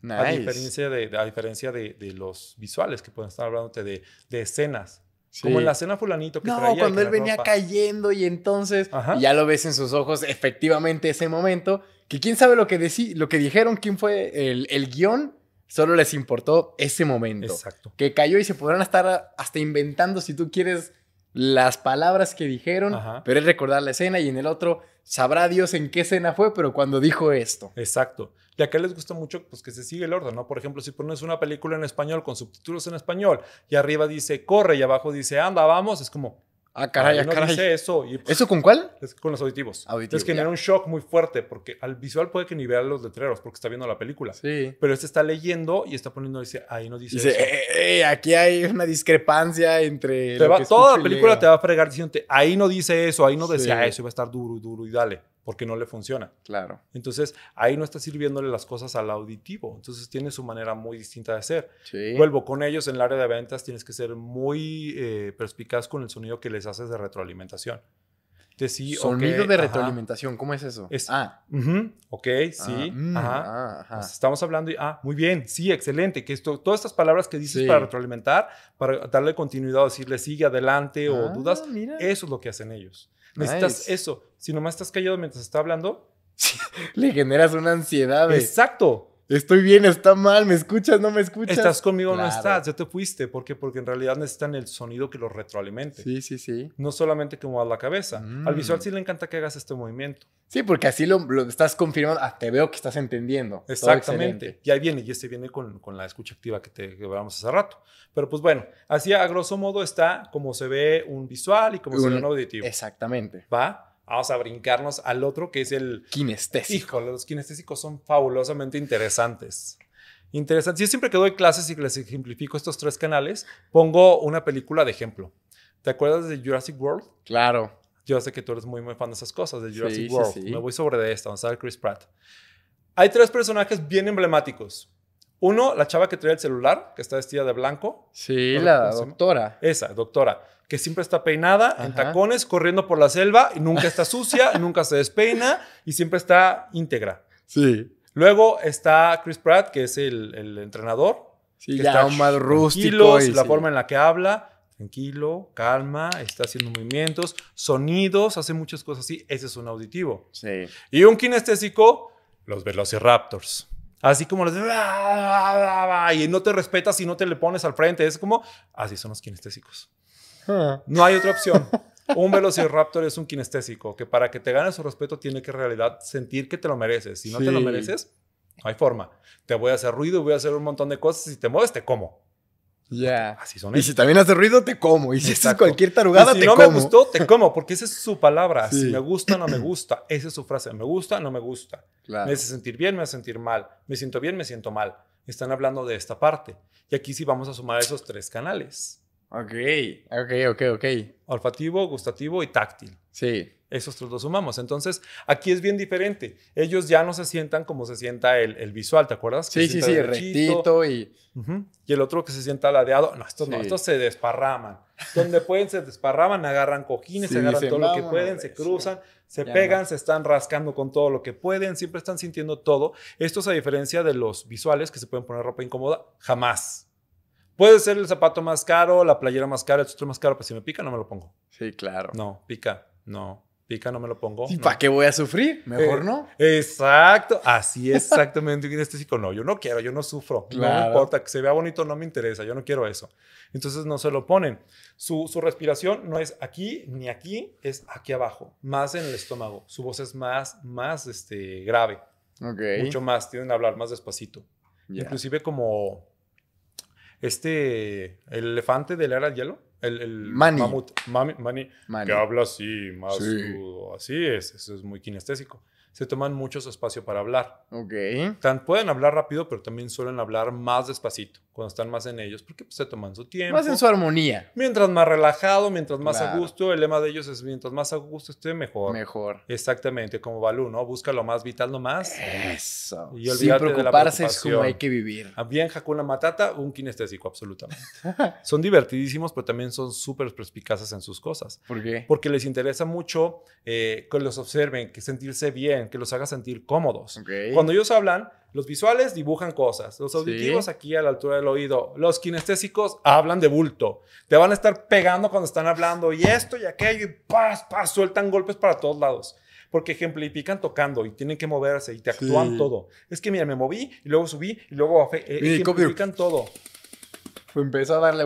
A diferencia, de, diferencia de, los visuales que pueden estar hablando de, escenas. Como en la escena fulanito que no, cuando él venía cayendo y entonces ya lo ves en sus ojos efectivamente ese momento. Que quién sabe lo que, lo que dijeron, quién fue el, el guión, solo les importó ese momento. Exacto. Que cayó y se podrán estar hasta inventando si tú quieres las palabras que dijeron, pero es recordar la escena y en el otro sabrá Dios en qué escena fue, pero cuando dijo esto. Exacto. Y acá les gusta mucho pues, que se siga el orden, ¿no? Por ejemplo, si pones una película en español con subtítulos en español y arriba dice corre y abajo dice anda, vamos, es como, Ah, caray, ah, caray. Dice eso. Y, pues, ¿Eso con cuál? con los auditivos. Es que genera un shock muy fuerte porque al visual puede que ni vea los letreros porque está viendo la película. Sí. Pero este está leyendo y está poniendo, dice, ahí no dice. eso. Eh, eh, eh, aquí hay una discrepancia entre. toda la película te va a fregar diciéndote, ahí no dice eso, ahí no decía eso, y va a estar duro, y duro y dale porque no le funciona. Claro. Entonces, ahí no está sirviéndole las cosas al auditivo. Entonces, tiene su manera muy distinta de hacer. Sí. Vuelvo con ellos en el área de ventas, tienes que ser muy eh, perspicaz con el sonido que les haces de retroalimentación. De sí, sonido de retroalimentación, ¿cómo es eso? Es, ah. ok, ah, sí. Mm, ajá. Ah, estamos hablando y, ah, muy bien, sí, excelente. Que esto, todas estas palabras que dices para retroalimentar, para darle continuidad, decirle sigue adelante o ah, dudas, eso es lo que hacen ellos. Necesitas eso. Si nomás estás callado mientras está hablando, (laughs) le generas una ansiedad. Exacto. Estoy bien, está mal, me escuchas, no me escuchas. Estás conmigo, no estás, ya te fuiste. ¿Por qué? Porque en realidad necesitan el sonido que los retroalimente. Sí, sí, sí. No solamente que muevas la cabeza. Al visual mm. sí le encanta que hagas este movimiento. Sí, porque así lo, estás confirmando, ah, te veo que estás entendiendo. Exactamente. Ya ahí viene, y este viene con, la escucha activa que te hablamos hace rato. Pero pues bueno, así a grosso modo está como se ve un visual y como se ve un auditivo. Exactamente. ¿Va? vamos a brincarnos al otro que es el kinestésico. Hijo, los kinestésicos son fabulosamente interesantes. Interesante. Yo siempre que doy clases y les ejemplifico estos tres canales, pongo una película de ejemplo. ¿Te acuerdas de Jurassic World? Claro. Yo sé que tú eres muy, muy fan de esas cosas, de Jurassic World. Sí, sí. Me voy sobre de esta, vamos a Chris Pratt. Hay tres personajes bien emblemáticos. Uno, la chava que trae el celular, que está vestida de blanco. Sí, la doctora. Esa, doctora que siempre está peinada, en tacones, corriendo por la selva, y nunca está sucia, (laughs) nunca se despeina y siempre está íntegra. Sí. Luego está Chris Pratt, que es el, entrenador. que está un más rústico. Y, la forma en la que habla tranquilo, calma, está haciendo movimientos, sonidos, hace muchas cosas así. Ese es un auditivo. Sí. Y un kinestésico, los velociraptors. Así como los... Y no te respetas y no te le pones al frente. Es como, así ah, son los kinestésicos. Ah. No hay otra opción. (laughs) Un velociraptor es un kinestésico que para que te gane su respeto tiene que en realidad sentir que te lo mereces. Si no te lo mereces, no hay forma. Te voy a hacer ruido, voy a hacer un montón de cosas. Si te mueves, te como. Ya. Así son Y si también hace ruido, te como. Y si haces cualquier tarugada, te no como. me gustó, te como, porque esa es su palabra. Si me gusta, no me gusta. Esa es su frase. Me gusta, no me gusta. Me hace sentir bien, me hace sentir mal. Me siento bien, me siento mal. Están hablando de esta parte. Y aquí sí vamos a sumar esos tres canales. Ok, ok, ok, ok. Olfativo, gustativo y táctil. Sí. Esos tres los sumamos. Entonces, aquí es bien diferente. Ellos ya no se sientan como se sienta el, visual, ¿te acuerdas? Sí, sí, sí, rectito y... Y el otro que se sienta ladeado. No, estos no, estos se desparraman. Donde pueden se desparraman, agarran cojines, se agarran todo lo que pueden, se cruzan, se pegan, se están rascando con todo lo que pueden, siempre están sintiendo todo. Esto es a diferencia de los visuales que se pueden poner ropa incómoda, jamás. Puede ser el zapato más caro, la playera más cara, el suéter más caro, pero si me pica no me lo pongo. Sí, claro. No, pica, no. Pica, no me lo pongo. ¿Y para qué voy a sufrir? Eh, Mejor no. Exacto, así exactamente. Y (laughs) Este no, yo no quiero, yo no sufro. No importa, que se vea bonito no me interesa, yo no quiero eso. Entonces no se lo ponen. Su, respiración no es aquí ni aquí, es aquí abajo, más en el estómago. Su voz es más, más este, grave. Okay. Mucho más, Tienen que hablar más despacito. Inclusive como este, el elefante de era del hielo. El, Mamut, Que habla así, más Así es, eso es muy kinestésico. Se toman mucho espacio para hablar. Ok. pueden hablar rápido, pero también suelen hablar más despacito cuando están más en ellos, porque pues, se toman su tiempo. Más en su armonía. Mientras más relajado, mientras más a gusto. El lema de ellos es mientras más a gusto esté, mejor. Mejor. Exactamente, como Balú, ¿no? Busca lo más vital, nomás Eso. Y Sin preocuparse de es como hay que vivir. Ah, bien Hakuna Matata, un kinestésico, absolutamente. (laughs) son divertidísimos, pero también son súper perspicaces en sus cosas. ¿Por qué? Porque les interesa mucho eh, que los observen, que sentirse bien, que los haga sentir cómodos. Cuando ellos hablan, los visuales dibujan cosas, los auditivos aquí a la altura del oído, los kinestésicos hablan de bulto, te van a estar pegando cuando están hablando y esto y aquello y pas, sueltan golpes para todos lados. Porque ejemplifican tocando y tienen que moverse y te actúan todo. Es que mira, me moví y luego subí y luego e y ejemplifican todo empezó a darle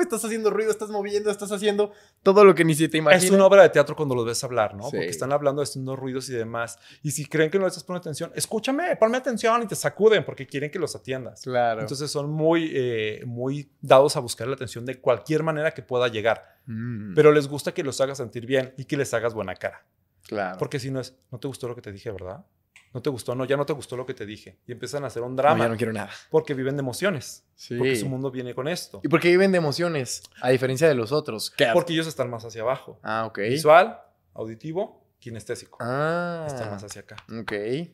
estás haciendo ruido, estás moviendo, estás haciendo todo lo que ni siquiera te imaginas. Es una obra de teatro cuando los ves hablar, ¿no? Porque están hablando de ruidos y demás. Y si creen que no les estás poniendo atención, escúchame, ponme atención y te sacuden porque quieren que los atiendas. Claro. Entonces son muy, eh, muy dados a buscar la atención de cualquier manera que pueda llegar. Mm. Pero les gusta que los hagas sentir bien y que les hagas buena cara. Claro. Porque si no es, no te gustó lo que te dije, ¿verdad? no te gustó, no, ya no te gustó lo que te dije. Y empiezan a hacer un drama. No, ya no quiero nada. Porque viven de emociones. Sí. Porque su mundo viene con esto. ¿Y porque viven de emociones? A diferencia de los otros. Porque ellos están más hacia abajo. Ah, ok. Visual, auditivo, kinestésico. Ah. Está más hacia acá. Ok.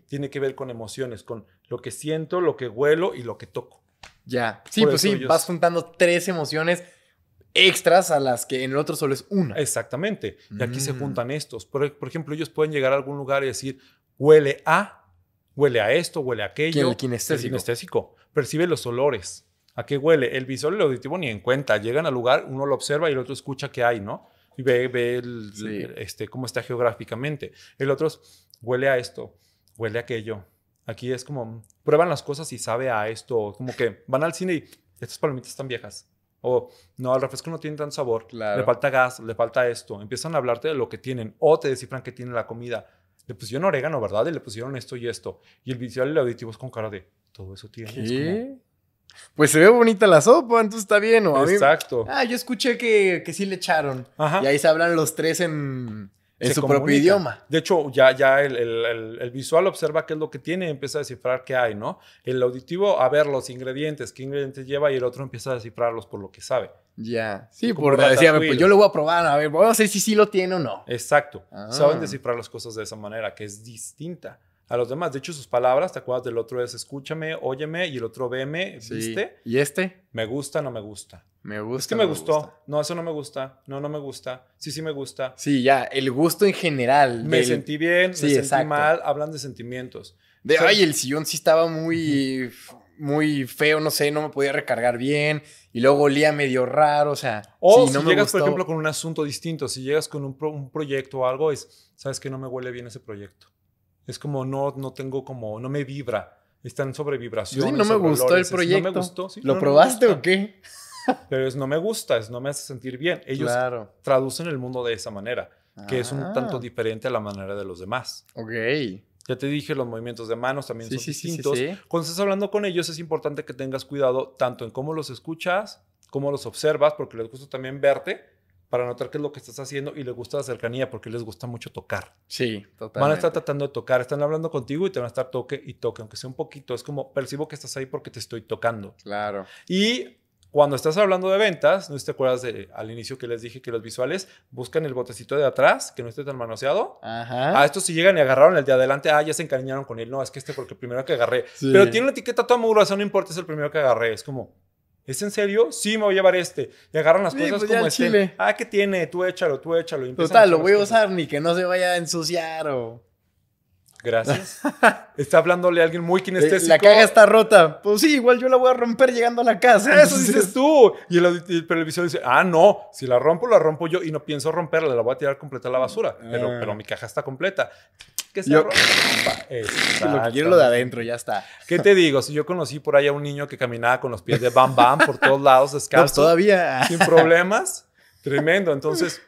Tiene que ver con emociones, con lo que siento, lo que huelo y lo que toco. Ya. Sí, pues sí, vas juntando tres emociones extras a las que en el otro solo es una. Exactamente. Y aquí se mm. juntan estos. por, ejemplo, ellos pueden llegar a algún lugar y decir, huele a, huele a esto, huele a aquello. el Percibe los olores. ¿A qué huele? El visor y el auditivo ni en cuenta. Llegan al lugar, uno lo observa y el otro escucha qué hay, ¿no? Y ve, ve este, cómo está geográficamente. El otro huele a esto, huele a aquello. Aquí es como, prueban las cosas y sabe a esto. Como que van al cine y estas palomitas están viejas. O no, al refresco no tiene tanto sabor. Le falta gas, le falta esto. Empiezan a hablarte de lo que tienen o te descifran que tiene la comida le pusieron orégano, ¿verdad? Y le pusieron esto y esto. Y el visual y el auditivo es con cara de, todo eso tiene. ¿Qué? Pues se ve bonita la sopa, entonces está bien, ¿o? Exacto. Ah, yo escuché que, que sí le echaron. Ajá. Y ahí se hablan los tres en, en su propio idioma. De hecho, ya, ya el, visual observa qué es lo que tiene y empieza a descifrar qué hay, ¿no? El auditivo a ver los ingredientes, qué ingredientes lleva y el otro empieza a descifrarlos por lo que sabe. Ya, sí, porque decía, pues yo lo voy a probar, a ver, vamos a ver si sí lo tiene o no. Exacto, saben ah. descifrar las cosas de esa manera, que es distinta a los demás. De hecho, sus palabras, ¿te acuerdas del otro? Es escúchame, óyeme, y el otro veme, ¿viste? ¿Y este? Me gusta, no me gusta. Me gusta. Es que me, gustó. No, eso no me gusta. No, no me gusta. Sí, sí me gusta. Sí, ya, el gusto en general. Me sentí bien, me sentí mal. Hablan de sentimientos. De, ay, el sillón sí estaba muy, muy feo, no sé, no me podía recargar bien. Y luego olía medio raro, o sea. O si llegas, por ejemplo, con un asunto distinto, si llegas con un, un proyecto o algo, es, sabes que no me huele bien ese proyecto. Es como no, no tengo como, no me vibra. Están sobre vibración. Sí, no me gustó el proyecto. me gustó. ¿Lo probaste o qué? (laughs) Pero es no me gusta, es no me hace sentir bien. Ellos traducen el mundo de esa manera, que es un ah. tanto diferente a la manera de los demás. Ok. Ya te dije, los movimientos de manos también son distintos. Cuando estás hablando con ellos es importante que tengas cuidado tanto en cómo los escuchas, cómo los observas, porque les gusta también verte para notar qué es lo que estás haciendo y les gusta la cercanía porque les gusta mucho tocar. Sí, totalmente. Van a estar tratando de tocar, están hablando contigo y te van a estar toque y toque, aunque sea un poquito. Es como percibo que estás ahí porque te estoy tocando. Claro. Y cuando estás hablando de ventas, no te acuerdas de, al inicio que les dije que los visuales buscan el botecito de atrás, que no esté tan manoseado. Ajá. A estos si llegan y agarraron el de adelante, ah, ya se encariñaron con él. No, es que este porque el primero que agarré. Pero tiene una etiqueta toda mugrosa, no importa, es el primero que agarré. Es como, ¿Es en serio? Sí, me voy a llevar este. Y agarran las cosas pues como estén. Ah, ¿qué tiene? Tú échalo, tú échalo. Total, lo voy a usar ni que no se vaya a ensuciar o... Gracias. (laughs) está hablándole a alguien muy kinestésico. La caja está rota. Pues sí, igual yo la voy a romper llegando a la casa. Ah, eso dices tú. Y el, televisor dice, ah, no, si la rompo, la rompo yo y no pienso romperla, la voy a tirar completa a la basura. pero ah. mi caja está completa se (laughs) eh, Lo quiero lo de adentro, ya está. ¿Qué te digo? Si yo conocí por allá a un niño que caminaba con los pies de bam bam por todos lados pues descalzo. todavía. Sin problemas. Tremendo. Entonces,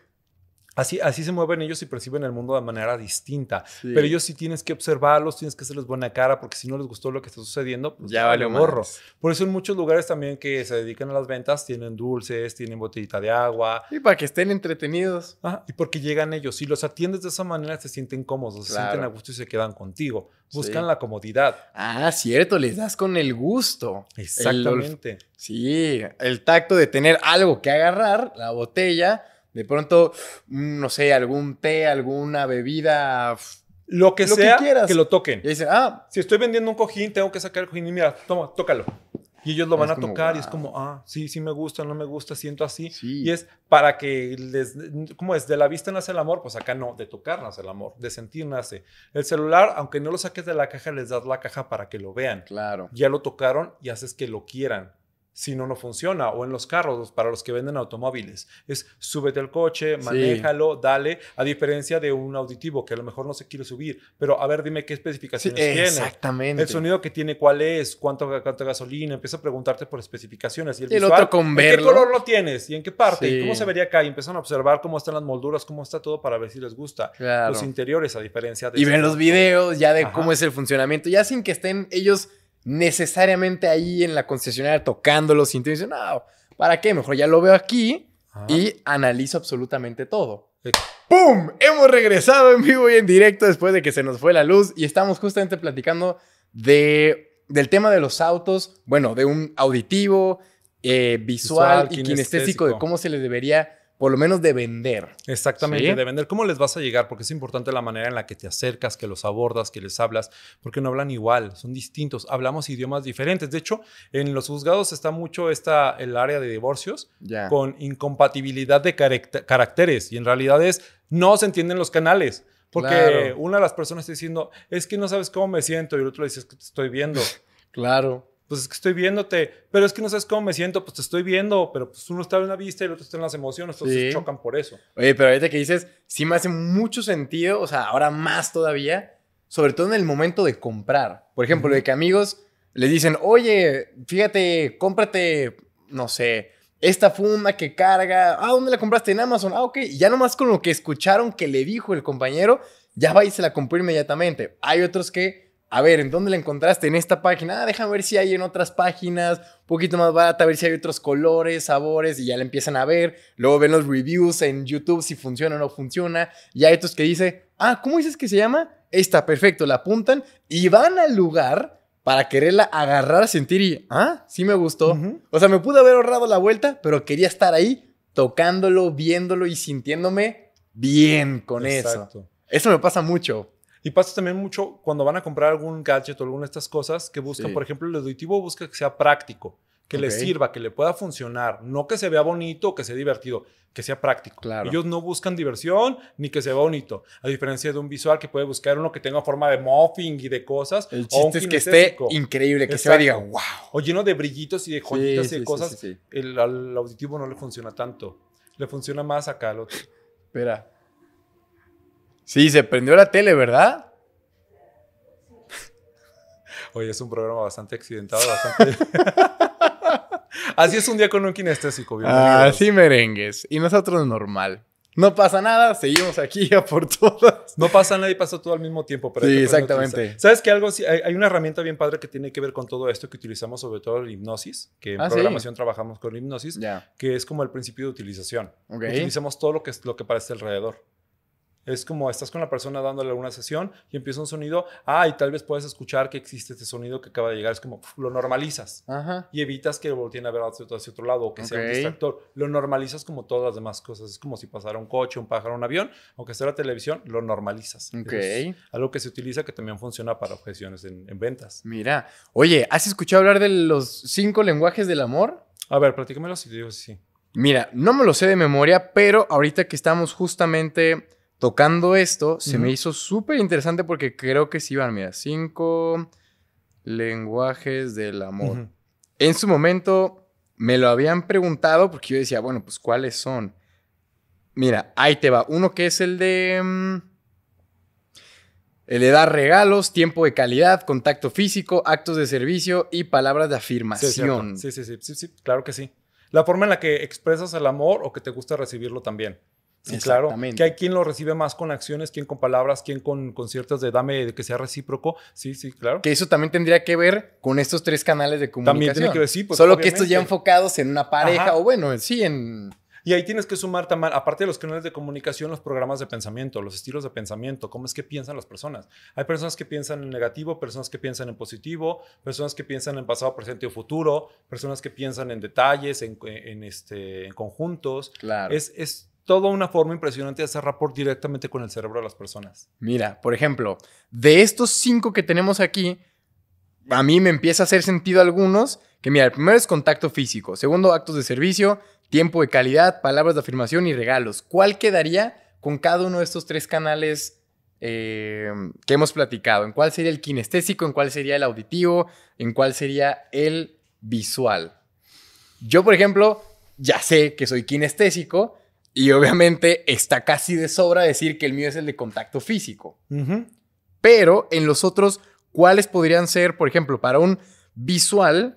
Así, se mueven ellos y perciben el mundo de manera distinta. Pero ellos sí tienes que observarlos, tienes que hacerles buena cara, porque si no les gustó lo que está sucediendo, pues ya vale gorro. Por eso en muchos lugares también que se dedican a las ventas tienen dulces, tienen botellita de agua. Y para que estén entretenidos. y porque llegan ellos. Si los atiendes de esa manera, se sienten cómodos, se sienten a gusto y se quedan contigo. Buscan la comodidad. Ah, cierto, les das con el gusto. Exactamente. sí, el tacto de tener algo que agarrar, la botella de pronto, mm, no sé, algún té, alguna bebida. Lo que sea que, que lo toquen. Y dicen, ah. Si estoy vendiendo un cojín, tengo que sacar el cojín y mira, toma, tócalo. Y ellos lo van a tocar y es como, ah, sí, sí me gusta, no me gusta, siento así. Y es para que les, ¿cómo es? De la vista nace el amor, pues acá no, de tocar nace el amor, de sentir nace. El celular, aunque no lo saques de la caja, les das la caja para que lo vean. Claro. Ya lo tocaron y haces que lo quieran si no, no funciona. O en los carros, para los que venden automóviles. Es súbete al coche, manéjalo, dale. A diferencia de un auditivo que a lo mejor no se quiere subir. Pero a ver, dime qué especificaciones tiene. Exactamente. El sonido que tiene, cuál es, cuánto, gasolina. Empieza a preguntarte por especificaciones. Y el, visual, otro con ¿Qué color lo tienes? ¿Y en qué parte? ¿Y cómo se vería acá? Y empiezan a observar cómo están las molduras, cómo está todo para ver si les gusta. Los interiores, a diferencia de. Y ven este los videos ya de cómo es el funcionamiento. Ya sin que estén ellos necesariamente ahí en la concesionaria tocándolo, sintiendo, dicen, ¿para qué? Mejor ya lo veo aquí y analizo absolutamente todo. ¡Pum! Hemos regresado en vivo y en directo después de que se nos fue la luz y estamos justamente platicando de, del tema de los autos, bueno, de un auditivo, visual, eh, visual, y kinestésico, de cómo se le debería por lo menos de vender. Exactamente, de vender. ¿Cómo les vas a llegar? Porque es importante la manera en la que te acercas, que los abordas, que les hablas, porque no hablan igual, son distintos, hablamos idiomas diferentes. De hecho, en los juzgados está mucho esta, el área de divorcios con incompatibilidad de caracteres y en realidad es, no se entienden los canales. Porque una de las personas está diciendo, es que no sabes cómo me siento y el otro le dice, que te estoy viendo. (laughs) claro pues es que estoy viéndote, pero es que no sabes cómo me siento, pues te estoy viendo, pero pues uno está en la vista y el otro está en las emociones, entonces chocan por eso. Oye, pero ahorita que dices, sí me hace mucho sentido, o sea, ahora más todavía, sobre todo en el momento de comprar. Por ejemplo, de que amigos le dicen, oye, fíjate, cómprate, no sé, esta funda que carga, ah, ¿dónde la compraste? En Amazon, ah, ok, y ya nomás con lo que escucharon que le dijo el compañero, ya va y se la compró inmediatamente. Hay otros que a ver, ¿en dónde la encontraste? En esta página. Ah, déjame ver si hay en otras páginas, un poquito más barata, a ver si hay otros colores, sabores, y ya la empiezan a ver. Luego ven los reviews en YouTube si funciona o no funciona. Y hay otros que dicen, ah, ¿cómo dices que se llama? Esta, perfecto, la apuntan y van al lugar para quererla agarrar, sentir y, ah, sí me gustó. O sea, me pude haber ahorrado la vuelta, pero quería estar ahí tocándolo, viéndolo y sintiéndome bien con Exacto. eso. Eso me pasa mucho. Y pasa también mucho cuando van a comprar algún gadget o alguna de estas cosas que buscan, por ejemplo, el auditivo busca que sea práctico, que le sirva, que le pueda funcionar, no que se vea bonito, que sea divertido, que sea práctico. Ellos no buscan diversión ni que se vea bonito, a diferencia de un visual que puede buscar uno que tenga forma de muffin y de cosas. El o que esté increíble, que se diga wow. O lleno de brillitos y de joyitas y de cosas. El, al auditivo no le funciona tanto, le funciona más acá al otro. Espera. Sí, se prendió la tele, ¿verdad? (laughs) Oye, es un programa bastante accidentado, bastante... (laughs) Así es un día con un kinestésico. Así merengues. Y nosotros normal. No pasa nada, seguimos aquí ya (laughs) por todas. No pasa nada y pasa todo al mismo tiempo. Pero sí, exactamente. ¿Sabes que algo? hay una herramienta bien padre que tiene que ver con todo esto que utilizamos, sobre todo la hipnosis, que en ah, programación trabajamos con hipnosis, que es como el principio de utilización. Okay. Utilizamos todo lo que, lo que parece alrededor. Es como estás con la persona dándole una sesión y empieza un sonido, ah, y tal vez puedes escuchar que existe este sonido que acaba de llegar. Es como lo normalizas y evitas que volteen a ver hacia, otro lado o que sea un distractor. Lo normalizas como todas las demás cosas. Es como si pasara un coche, un pájaro, un avión, aunque sea la televisión, lo normalizas. algo que se utiliza que también funciona para objeciones en, ventas. Mira, oye, ¿has escuchado hablar de los cinco lenguajes del amor? A ver, platícamelo si te digo sí. Mira, no me lo sé de memoria, pero ahorita que estamos justamente tocando esto, se me hizo súper interesante porque creo que sí van, mira, cinco lenguajes del amor. En su momento me lo habían preguntado porque yo decía, bueno, pues ¿cuáles son? Mira, ahí te va. Uno que es el de... Mm, el de dar regalos, tiempo de calidad, contacto físico, actos de servicio y palabras de afirmación. Sí, sí, sí, sí, sí, claro que sí. La forma en la que expresas el amor o que te gusta recibirlo también. Sí, claro. Que hay quien lo recibe más con acciones, quien con palabras, quien con, conciertos de dame de que sea recíproco. Sí, sí, claro. Que eso también tendría que ver con estos tres canales de comunicación. También tiene que ver, sí, pues, Solo que estos ya enfocados en una pareja o bueno, sí, en y ahí tienes que sumar también, aparte de los canales de comunicación, los programas de pensamiento, los estilos de pensamiento, cómo es que piensan las personas. Hay personas que piensan en negativo, personas que piensan en positivo, personas que piensan en pasado, presente o futuro, personas que piensan en detalles, en, en este, conjuntos. Claro. Es, es toda una forma impresionante de hacer rapport directamente con el cerebro de las personas. Mira, por ejemplo, de estos cinco que tenemos aquí, a mí me empieza a hacer sentido algunos, que mira, el primero es contacto físico, segundo actos de servicio, tiempo de calidad, palabras de afirmación y regalos. ¿Cuál quedaría con cada uno de estos tres canales eh, que hemos platicado? ¿En cuál sería el kinestésico? ¿En cuál sería el auditivo? ¿En cuál sería el visual? Yo, por ejemplo, ya sé que soy kinestésico, y obviamente está casi de sobra decir que el mío es el de contacto físico. Pero en los otros, ¿cuáles podrían ser, por ejemplo, para un visual?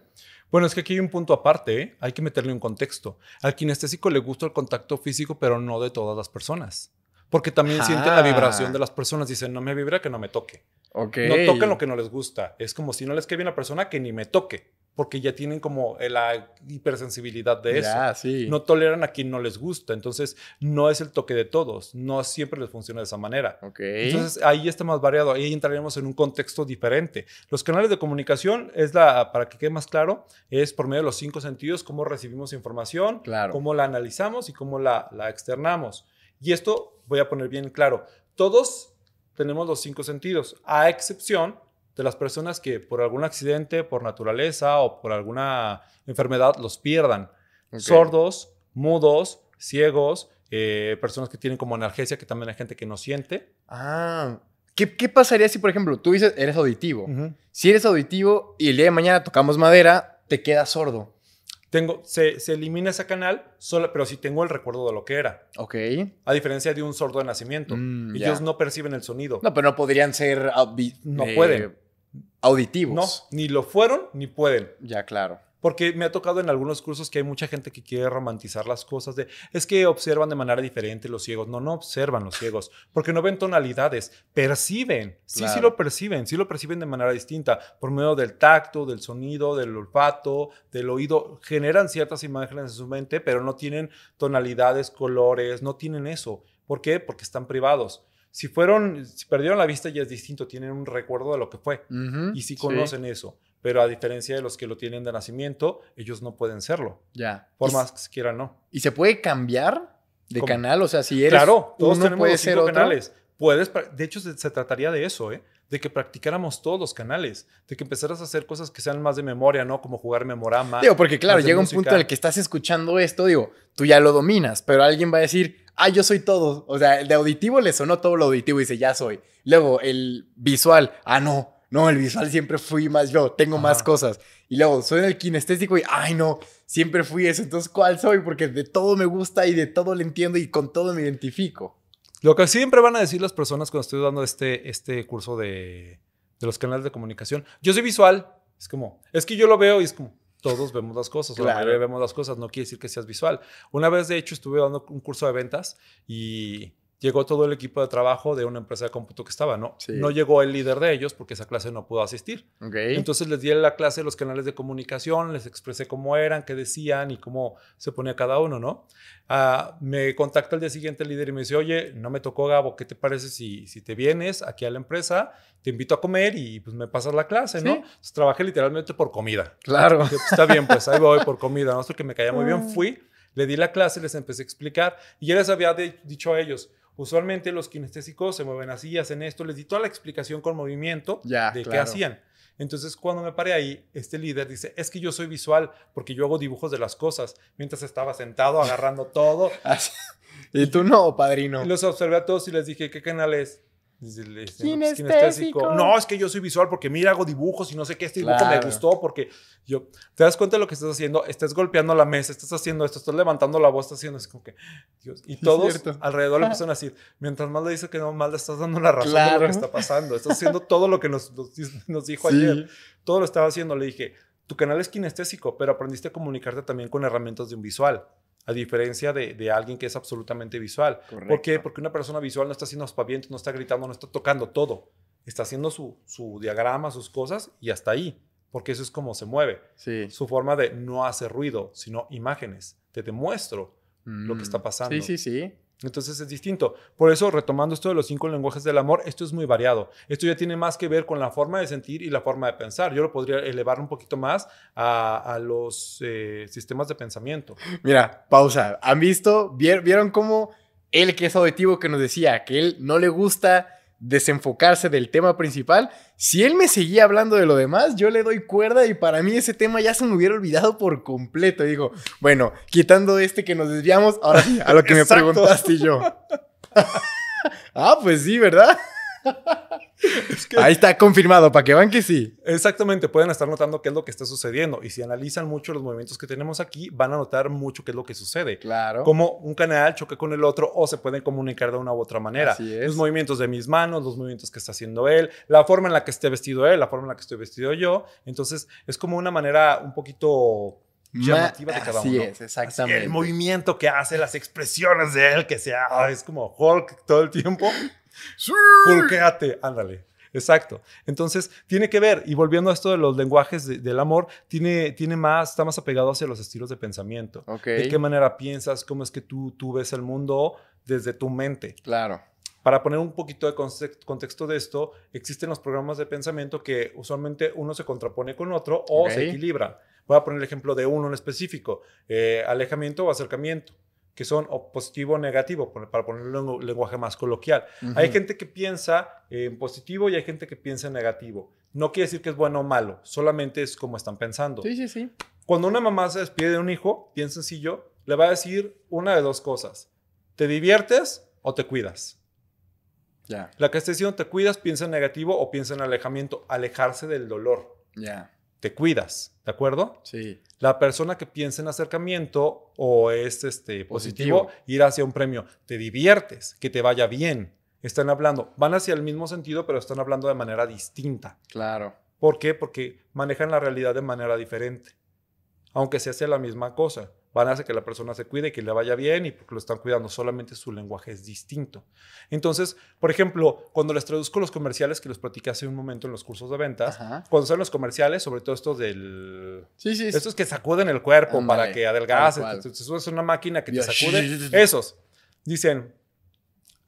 Bueno, es que aquí hay un punto aparte, ¿eh? hay que meterle un contexto. Al kinestésico le gusta el contacto físico, pero no de todas las personas. Porque también siente la ah. vibración de las personas. Dicen, no me vibra que no me toque. No toquen lo que no les gusta. Es como si no les quede una la persona que ni me toque porque ya tienen como eh, la hipersensibilidad de eso. No toleran a quien no les gusta, entonces no es el toque de todos, no siempre les funciona de esa manera. Entonces ahí está más variado, ahí entraremos en un contexto diferente. Los canales de comunicación es la, para que quede más claro, es por medio de los cinco sentidos, cómo recibimos información, cómo la analizamos y cómo la, la externamos. Y esto voy a poner bien claro, todos tenemos los cinco sentidos, a excepción de las personas que por algún accidente, por naturaleza o por alguna enfermedad los pierdan. Sordos, mudos, ciegos, eh, personas que tienen como analgesia, que también hay gente que no siente. Ah, ¿qué, pasaría si, por ejemplo, tú dices, eres auditivo? Si eres auditivo y el día de mañana tocamos madera, te quedas sordo. Tengo, se, elimina ese canal, solo, pero sí tengo el recuerdo de lo que era. Ok. A diferencia de un sordo de nacimiento. Mm, Ellos no perciben el sonido. No, pero no podrían ser... No eh, puede auditivos. No, ni lo fueron ni pueden. Ya, claro. Porque me ha tocado en algunos cursos que hay mucha gente que quiere romantizar las cosas de, es que observan de manera diferente los ciegos. No, no observan los ciegos, porque no ven tonalidades, perciben. Sí, sí lo perciben, sí lo perciben de manera distinta, por medio del tacto, del sonido, del olfato, del oído. Generan ciertas imágenes en su mente, pero no tienen tonalidades, colores, no tienen eso. ¿Por qué? Porque están privados. Si fueron, si perdieron la vista ya es distinto, tienen un recuerdo de lo que fue y sí conocen eso. Pero a diferencia de los que lo tienen de nacimiento, ellos no pueden serlo. Ya. Por más que quieran, no. ¿Y se puede cambiar de canal? O sea, si eres. Claro, todos uno tenemos puede canales. Puedes, de hecho, se, trataría de eso, ¿eh? de que practicáramos todos los canales, de que empezaras a hacer cosas que sean más de memoria, ¿no? Como jugar memorama. Digo, porque claro, llega un punto en el que estás escuchando esto, digo, tú ya lo dominas, pero alguien va a decir, ah, yo soy todo. O sea, el de auditivo le sonó todo lo auditivo y dice, ya soy. Luego el visual, ah, no, no, el visual siempre fui más yo, tengo más cosas. Y luego soy el kinestésico y, ay, no, siempre fui eso. Entonces, ¿cuál soy? Porque de todo me gusta y de todo lo entiendo y con todo me identifico. Lo que siempre van a decir las personas cuando estoy dando este, este curso de, de los canales de comunicación, yo soy visual. Es como, es que yo lo veo y es como, todos vemos las cosas, o la vemos las cosas, no quiere decir que seas visual. Una vez, de hecho, estuve dando un curso de ventas y llegó todo el equipo de trabajo de una empresa de cómputo que estaba, ¿no? No llegó el líder de ellos porque esa clase no pudo asistir. Entonces les di la clase los canales de comunicación, les expresé cómo eran, qué decían y cómo se ponía cada uno, ¿no? Ah, me contacta el día siguiente el líder y me dice, oye, no me tocó Gabo, ¿qué te parece si, si te vienes aquí a la empresa? Te invito a comer y pues me pasas la clase, ¿no? Entonces trabajé literalmente por comida. Claro. Pues, está bien, pues ahí voy por comida, ¿no? Porque me caía muy bien, ah. fui. Le di la clase, les empecé a explicar y ya les había dicho a ellos, Usualmente los kinestésicos se mueven así, hacen esto, les di toda la explicación con movimiento de qué hacían. Entonces, cuando me paré ahí, este líder dice, es que yo soy visual porque yo hago dibujos de las cosas, mientras estaba sentado agarrando todo. (laughs) y tú no, padrino. los observé a todos y les dije, ¿qué canal es? Kinestésico. Este, pues, no, es que yo soy visual porque mira, hago dibujos y no sé qué, este dibujo me gustó porque yo, ¿te das cuenta de lo que estás haciendo? Estás golpeando la mesa, estás haciendo esto, estás levantando la voz, estás haciendo como que, y todos alrededor le empiezan a decir, mientras más le dice que no, más le estás dando la razón de lo que está pasando, estás haciendo todo lo que nos, nos, dijo ayer, todo lo estaba haciendo, le dije, tu canal es kinestésico, pero aprendiste a comunicarte también con herramientas de un visual a diferencia de, alguien que es absolutamente visual. ¿Por qué? Porque una persona visual no está haciendo aspavientos, no está gritando, no está tocando todo. Está haciendo su, su, diagrama, sus cosas y hasta ahí, porque eso es como se mueve. Su forma de no hacer ruido, sino imágenes. Te demuestro lo que mm, está pasando. Sí, sí, sí. Entonces es distinto. Por eso, retomando esto de los cinco lenguajes del amor, esto es muy variado. Esto ya tiene más que ver con la forma de sentir y la forma de pensar. Yo lo podría elevar un poquito más a, los eh, sistemas de pensamiento. Mira, pausa. ¿Han visto? ¿Vieron cómo él, que es auditivo, que nos decía que él no le gusta desenfocarse del tema principal. Si él me seguía hablando de lo demás, yo le doy cuerda y para mí ese tema ya se me hubiera olvidado por completo. digo, bueno, quitando este que nos desviamos, ahora a lo que me (laughs) preguntaste yo. (laughs) ah, pues sí, ¿verdad? (laughs) Ahí está confirmado, para que vean que sí. Exactamente, pueden estar notando qué es lo que está sucediendo. Y si analizan mucho los movimientos que tenemos aquí, van a notar mucho qué es lo que sucede. Claro. Como un canal choca con el otro o se pueden comunicar de una u otra manera. es. Los movimientos de mis manos, los movimientos que está haciendo él, la forma en la que esté vestido él, la forma en la que estoy vestido yo. Entonces, es como una manera un poquito llamativa de cada así uno. es, exactamente. el movimiento que hace, las expresiones de él, que sea, ah, es como Hulk todo el tiempo. Sí. Pulquéate, ándale. Exacto. Entonces, tiene que ver, y volviendo a esto de los lenguajes del amor, tiene, tiene más, está más apegado hacia los estilos de pensamiento. De qué manera piensas, cómo es que tú, tú ves el mundo desde tu mente. Claro. Para poner un poquito de contexto de esto, existen los programas de pensamiento que usualmente uno se contrapone con otro o se equilibra. Voy a poner el ejemplo de uno en específico, eh, alejamiento o acercamiento que son positivo o negativo, para ponerlo en un lenguaje más coloquial. Hay gente que piensa en positivo y hay gente que piensa en negativo. No quiere decir que es bueno o malo, solamente es como están pensando. Sí, sí, sí. Cuando una mamá se despide de un hijo, bien sencillo, le va a decir una de dos cosas. ¿Te diviertes o te cuidas? Ya. La que está diciendo te cuidas piensa en negativo o piensa en alejamiento, alejarse del dolor. Ya te cuidas, ¿de acuerdo? Sí. La persona que piensa en acercamiento o es este, positivo, irá ir hacia un premio, te diviertes, que te vaya bien. Están hablando, van hacia el mismo sentido, pero están hablando de manera distinta. Claro. ¿Por qué? Porque manejan la realidad de manera diferente, aunque se hace la misma cosa van a hacer que la persona se cuide, que le vaya bien y porque lo están cuidando, solamente su lenguaje es distinto. Entonces, por ejemplo, cuando les traduzco los comerciales que los platiqué hace un momento en los cursos de ventas, cuando son los comerciales, sobre todo estos del... Sí, sí. Estos que sacuden el cuerpo para que adelgaces, Es una máquina que te sacude, esos. Dicen,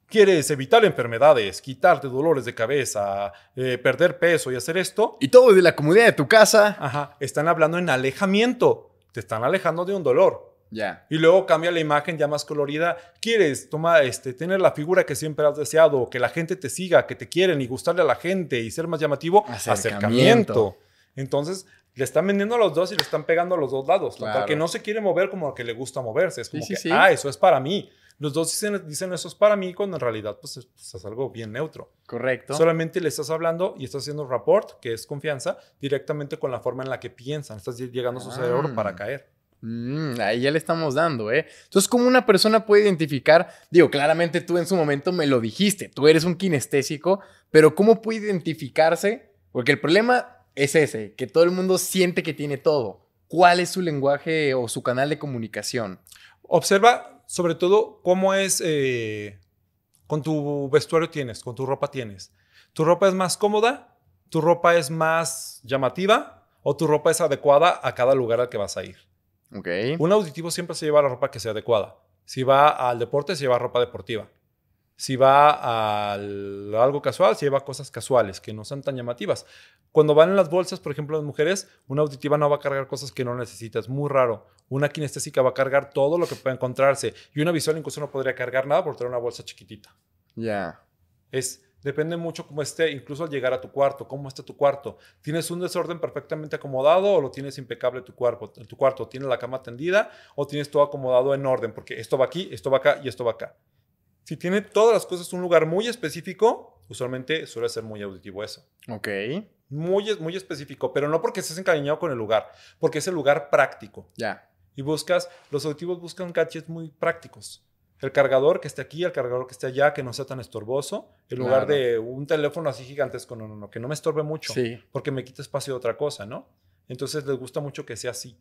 quieres evitar enfermedades, quitarte dolores de cabeza, eh, perder peso y hacer esto. Y todo de la comodidad de tu casa. Ajá, están hablando en alejamiento te están alejando de un dolor. Ya. Y luego cambia la imagen ya más colorida. Quieres toma, este, tener la figura que siempre has deseado, que la gente te siga, que te quieren y gustarle a la gente y ser más llamativo. Acercamiento. Entonces, le están vendiendo a los dos y le están pegando a los dos lados. Porque que no se quiere mover como a que le gusta moverse. Es como ah, eso es para mí. Los dos dicen, eso es para mí, cuando en realidad pues, pues, es algo bien neutro. Correcto. Solamente le estás hablando y estás haciendo rapport, que es confianza, directamente con la forma en la que piensan. Estás llegando a su cerebro para ah. caer. Mm, ahí ya le estamos dando, ¿eh? Entonces, ¿cómo una persona puede identificar? Digo, claramente tú en su momento me lo dijiste, tú eres un kinestésico, pero ¿cómo puede identificarse? Porque el problema es ese, que todo el mundo siente que tiene todo. ¿Cuál es su lenguaje o su canal de comunicación? Observa sobre todo, cómo es eh, con tu vestuario tienes, con tu ropa tienes. ¿Tu ropa es más cómoda? ¿Tu ropa es más llamativa? ¿O tu ropa es adecuada a cada lugar al que vas a ir? Okay. Un auditivo siempre se lleva la ropa que sea adecuada. Si va al deporte, se lleva ropa deportiva si va a algo casual, si lleva cosas casuales que no sean tan llamativas. Cuando van en las bolsas, por ejemplo, las mujeres, una auditiva no va a cargar cosas que no necesita, es muy raro. Una kinestésica va a cargar todo lo que pueda encontrarse y una visual incluso no podría cargar nada por tener una bolsa chiquitita. Ya. Es depende mucho cómo esté, incluso al llegar a tu cuarto, cómo está tu cuarto. ¿Tienes un desorden perfectamente acomodado o lo tienes impecable tu cuerpo, tu cuarto? ¿Tienes la cama tendida o tienes todo acomodado en orden? Porque esto va aquí, esto va acá y esto va acá. Si tiene todas las cosas un lugar muy específico, usualmente suele ser muy auditivo eso. Ok. Muy, muy específico, pero no porque estés encariñado con el lugar, porque es el lugar práctico. Ya. Y buscas, los auditivos buscan gadgets muy prácticos. El cargador que esté aquí, el cargador que esté allá, que no sea tan estorboso, en lugar de un teléfono así gigantesco, no, no, no, que no me estorbe mucho, sí. porque me quita espacio de otra cosa, ¿no? Entonces les gusta mucho que sea así.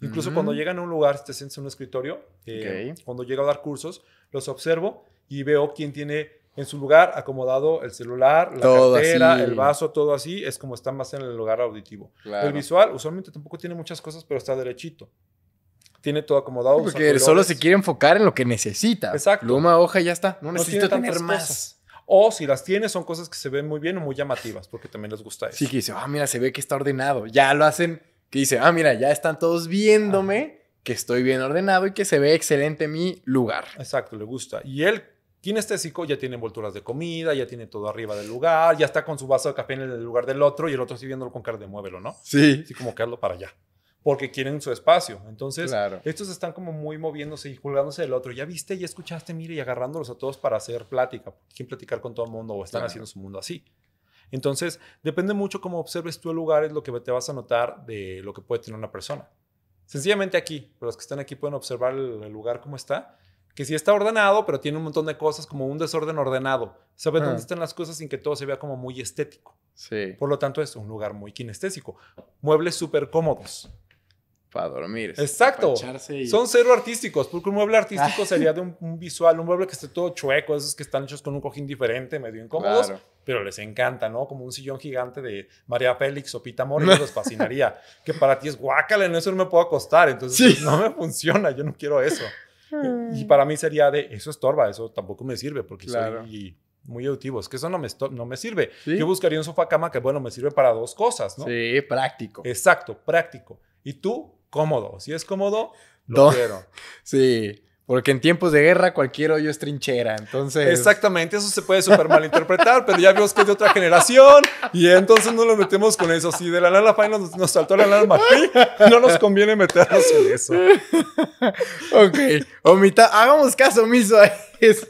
Incluso cuando llegan a un lugar, te sientes en un escritorio, eh, cuando llego a dar cursos, los observo y veo quién tiene en su lugar acomodado el celular, la cartera, el vaso, todo así, es como está más en el lugar auditivo. El visual usualmente tampoco tiene muchas cosas, pero está derechito. Tiene todo acomodado. porque solo se quiere enfocar en lo que necesita. Exacto. Pluma, hoja, ya está. No, necesito tener más. O si las tiene, son cosas que se ven muy bien o muy llamativas, porque también les gusta eso. Sí, que dice, ah, mira, se ve que está ordenado. Ya lo hacen, que dice, ah, mira, ya están todos viéndome, que estoy bien ordenado y que se ve excelente mi lugar. Exacto, le gusta. Y él kinestésico ya tiene envolturas de comida, ya tiene todo arriba del lugar, ya está con su vaso de café en el lugar del otro y el otro sigue viéndolo con cara de muévelo, ¿no? Sí. Así como que para allá. Porque quieren su espacio. Entonces, estos están como muy moviéndose y colgándose del otro. Ya viste, ya escuchaste, mire, y agarrándolos a todos para hacer plática. quién platicar con todo el mundo o están haciendo su mundo así. Entonces, depende mucho cómo observes tú el lugar, es lo que te vas a notar de lo que puede tener una persona. Sencillamente aquí, los que están aquí pueden observar el lugar como está que sí está ordenado, pero tiene un montón de cosas como un desorden ordenado. Sabe dónde están las cosas sin que todo se vea como muy estético. Sí. Por lo tanto, es un lugar muy kinestésico. Muebles súper cómodos. Para dormir. Exacto. Son cero artísticos, porque un mueble (laughs) artístico sería de un, visual, un mueble que esté todo chueco, esos que están hechos con un cojín diferente, medio incómodos, pero les encanta, ¿no? Como un sillón gigante de María Félix o Pita Moreno, los (laughs) fascinaría. que para ti es guácala, en eso no me puedo acostar, entonces no me funciona, yo no quiero eso. Y para mí sería de, eso estorba, eso tampoco me sirve porque soy muy auditivo. Es que eso no me, no me sirve. Yo buscaría un sofá cama que, bueno, me sirve para dos cosas, ¿no? Sí, práctico. Exacto, práctico. Y tú, cómodo. Si es cómodo, lo quiero. (laughs) Sí. Porque en tiempos de guerra cualquier hoyo es trinchera, entonces... Exactamente, eso se puede súper malinterpretar, pero ya vimos que es de otra generación y entonces no lo metemos con eso. Si de la Lala Fine nos, saltó la Lala no nos conviene meternos en eso. ok, omita, hagamos caso omiso a eso.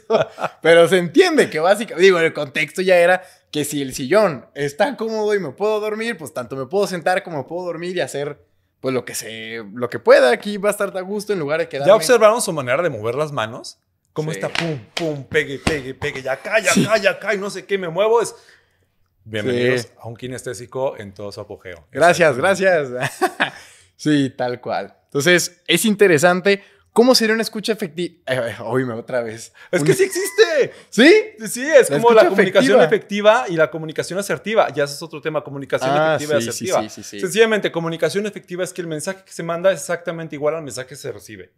Pero se entiende que básicamente, digo, el contexto ya era que si el sillón está cómodo y me puedo dormir, pues tanto me puedo sentar como me puedo dormir y hacer pues lo que se, lo que pueda aquí va a estar a gusto en lugar de quedarme. ¿Ya observaron su manera de mover las manos? ¿Cómo está? Pum, pum, pegue, pegue, pegue, ya calla ya acá, y no sé qué, me muevo. Es... Bienvenidos a un kinestésico en todo su apogeo. Gracias, gracias. (laughs) sí, tal cual. Entonces, es interesante ¿Cómo sería una escucha efectiva? Eh, eh, otra vez. Es que sí existe. ¿Sí? Sí, es como la comunicación efectiva. y la comunicación asertiva. Ya ese es otro tema, comunicación ah, efectiva y asertiva. Sencillamente, comunicación efectiva es que el mensaje que se manda es exactamente igual al mensaje que se recibe.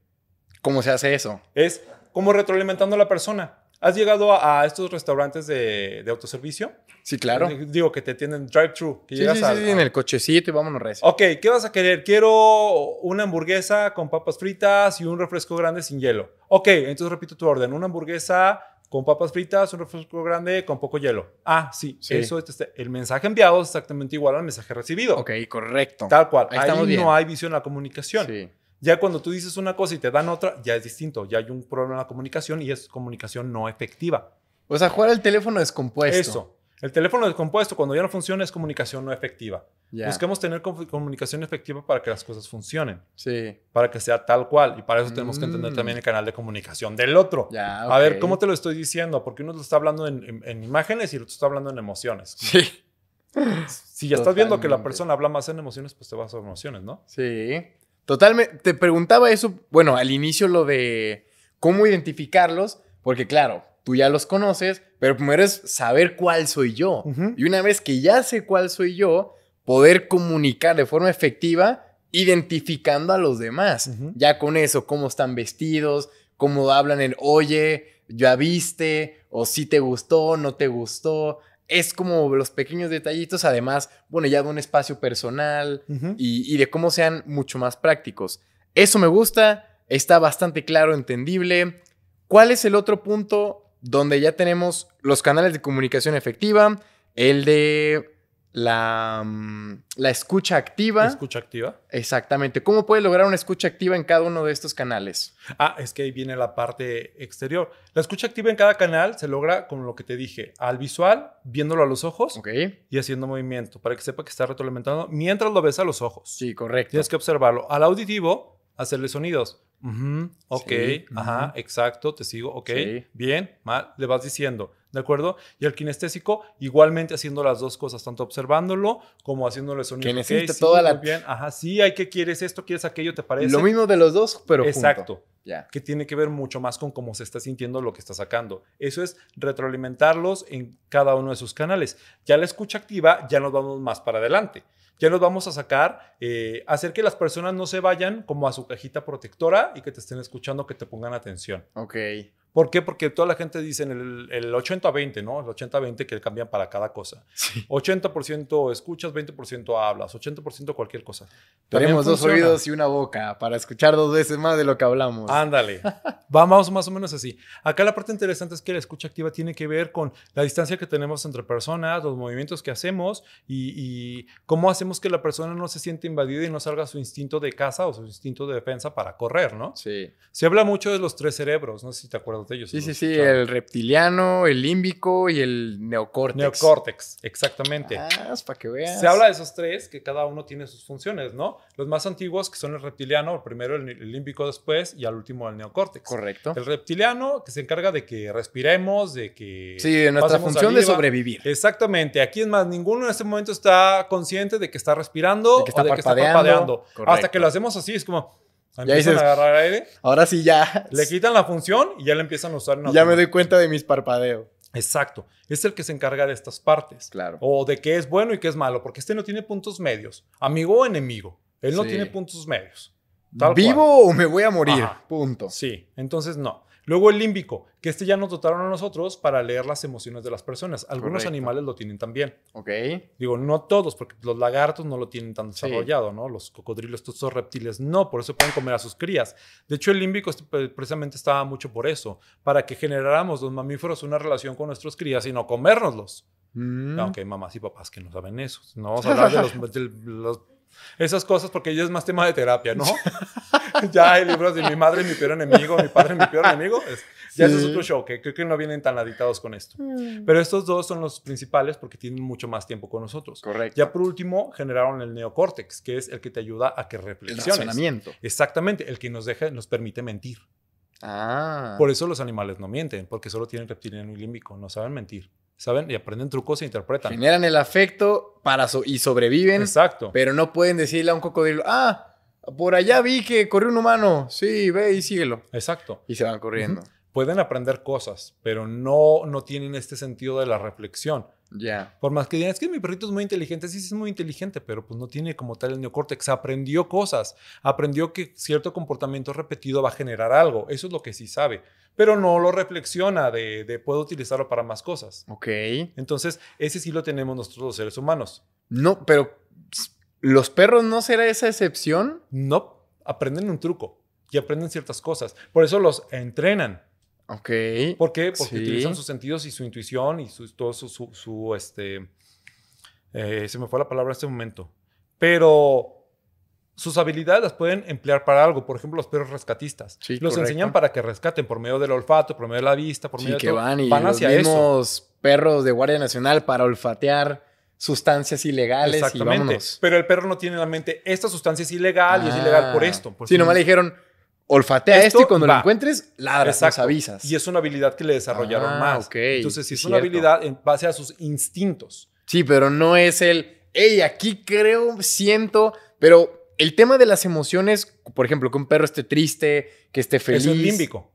¿Cómo se hace eso? Es como retroalimentando a la persona. ¿Has llegado a, estos restaurantes de, autoservicio? Sí, claro. Eh, digo, que te tienen drive-thru. Sí, llegas sí, a, sí, en el cochecito y vámonos recién. Ok, ¿qué vas a querer? Quiero una hamburguesa con papas fritas y un refresco grande sin hielo. Ok, entonces repito tu orden. Una hamburguesa con papas fritas, un refresco grande con poco hielo. Ah, sí, eso este, el mensaje enviado es exactamente igual al mensaje recibido. Ok, correcto. Tal cual. Ahí, no hay visión a la comunicación. Sí. Ya cuando tú dices una cosa y te dan otra, ya es distinto, ya hay un problema de comunicación y es comunicación no efectiva. O sea, jugar el teléfono descompuesto. Eso. El teléfono descompuesto, cuando ya no funciona, es comunicación no efectiva. Busquemos tener comunicación efectiva para que las cosas funcionen. Sí. Para que sea tal cual. Y para eso tenemos que entender mm. también el canal de comunicación del otro. Ya, A ver, ¿cómo te lo estoy diciendo? Porque uno lo está hablando en, imágenes y el otro está hablando en emociones. Sí. Si ya estás viendo que la persona habla más en emociones, pues te vas a emociones, ¿no? Sí. Totalmente, te preguntaba eso, bueno, al inicio lo de cómo identificarlos, porque claro, tú ya los conoces, pero primero es saber cuál soy yo. Y una vez que ya sé cuál soy yo, poder comunicar de forma efectiva, identificando a los demás. Ya con eso, cómo están vestidos, cómo hablan el, oye, ya viste, o si te gustó, no te gustó es como los pequeños detallitos, además, bueno, ya de un espacio personal y, y, de cómo sean mucho más prácticos. Eso me gusta, está bastante claro, entendible. ¿Cuál es el otro punto donde ya tenemos los canales de comunicación efectiva? El de la, mm, la, escucha activa. ¿La escucha activa. Exactamente. ¿Cómo puedes lograr una escucha activa en cada uno de estos canales? Ah, es que ahí viene la parte exterior. La escucha activa en cada canal se logra con lo que te dije, al visual, viéndolo a los ojos y haciendo movimiento para que sepa que está retroalimentando mientras lo ves a los ojos. Sí, correcto. Tienes que observarlo. Al auditivo, hacerle sonidos. ok, ajá, exacto, te sigo, ok, bien, mal, le vas diciendo ¿De acuerdo? Y el kinestésico, igualmente haciendo las dos cosas, tanto observándolo como haciéndole sonido. Que necesite toda la. Bien, ajá, sí, hay que quieres esto, quieres aquello, ¿te parece? Lo mismo de los dos, pero. Exacto. Ya. Que tiene que ver mucho más con cómo se está sintiendo lo que está sacando. Eso es retroalimentarlos en cada uno de sus canales. Ya la escucha activa, ya nos vamos más para adelante ya nos vamos a sacar, eh, hacer que las personas no se vayan como a su cajita protectora y que te estén escuchando, que te pongan atención. Ok. ¿Por qué? Porque toda la gente dice el, el 80-20, ¿no? El 80-20 que cambian para cada cosa. 80% escuchas, 20% hablas, 80% cualquier cosa. Tenemos dos oídos y una boca para escuchar dos veces más de lo que hablamos. Ándale. (laughs) Vamos más o menos así. Acá la parte interesante es que la escucha activa tiene que ver con la distancia que tenemos entre personas, los movimientos que hacemos y, y cómo hacemos que la persona no se siente invadida y no salga su instinto de caza o su instinto de defensa para correr, ¿no? Sí. Se habla mucho de los tres cerebros, no sé si te acuerdas Sí, sí, sí, el reptiliano, el límbico y el neocórtex. Neocórtex, exactamente. Ah, para que veas. Se habla de esos tres que cada uno tiene sus funciones, ¿no? Los más antiguos que son el reptiliano, primero el, límbico después y al último el neocórtex. Correcto. El reptiliano que se encarga de que respiremos, de que... Sí, de nuestra función de sobrevivir. Exactamente. Aquí es más, ninguno en este momento está consciente de que está respirando está o parpadeando. Hasta que lo hacemos así, es como... Ya a agarrar aire. Ahora sí ya. Le quitan la función y ya le empiezan a usar. ya me doy cuenta de mis parpadeos. Exacto. Es el que se encarga de estas partes. Claro. O de qué es bueno y qué es malo, porque este no tiene puntos medios. Amigo o enemigo. Él no tiene puntos medios. ¿Vivo o me voy a morir? Punto. Sí. Entonces, no. Luego el límbico, que este ya nos dotaron a nosotros para leer las emociones de las personas. Algunos animales lo tienen también. Ok. Digo, no todos, porque los lagartos no lo tienen tan desarrollado, ¿no? Los cocodrilos, todos esos reptiles, no, por eso pueden comer a sus crías. De hecho, el límbico eh, precisamente estaba mucho por eso, para que generáramos los mamíferos una relación con nuestros crías y no comérnoslos. Mm. Aunque ah, hay mamás y papás que no saben eso. No vamos a hablar de los, (laughs) de los esas cosas porque ya es más tema de terapia, ¿no? (laughs) ya hay libros de mi madre mi peor enemigo, mi padre mi peor enemigo. ya es otro show, que creo que no vienen tan adictados con esto. Mm. Pero estos dos son los principales porque tienen mucho más tiempo con nosotros. Correcto. Ya por último generaron el neocórtex, que es el que te ayuda a que reflexiones. El Exactamente, el que nos deja, nos permite mentir. Ah. Por eso los animales no mienten, porque solo tienen reptiliano y límbico, no saben mentir. ¿saben? Y aprenden trucos e interpretan. Generan el afecto para y sobreviven. Exacto. Pero no pueden decirle a un cocodrilo, ah, por allá vi que corrió un humano, sí, ve y síguelo. Exacto. Y se van corriendo pueden aprender cosas, pero no, no tienen este sentido de la reflexión. Ya. Por más que digan, es que mi perrito es muy inteligente, sí, sí es muy inteligente, pero pues no tiene como tal el neocórtex. Aprendió cosas, aprendió que cierto comportamiento repetido va a generar algo, eso es lo que sí sabe, pero no lo reflexiona de, de puedo utilizarlo para más cosas. Ok. Entonces, ese sí lo tenemos nosotros los seres humanos. No, pero los perros no será esa excepción. No, aprenden un truco y aprenden ciertas cosas, por eso los entrenan. Ok. ¿Por qué? Porque utilizan sus sentidos y su intuición y todo su, este, eh, se me fue la palabra en este momento. Pero sus habilidades las pueden emplear para algo. Por ejemplo, los perros rescatistas. Sí, los enseñan para que rescaten por medio del olfato, por medio de la vista, por medio de todo. van y van los perros de Guardia Nacional para olfatear sustancias ilegales Exactamente. Pero el perro no tiene en la mente esta sustancia es ilegal y es ilegal por ah. esto. si nomás le dijeron olfatea este esto, y cuando lo encuentres, ladras, avisas. Y es una habilidad que le desarrollaron ah, más. Entonces, si es una habilidad en base a sus instintos. Sí, pero no es el, hey, aquí creo, siento, pero el tema de las emociones, por ejemplo, que un perro esté triste, que esté feliz. Eso es límbico.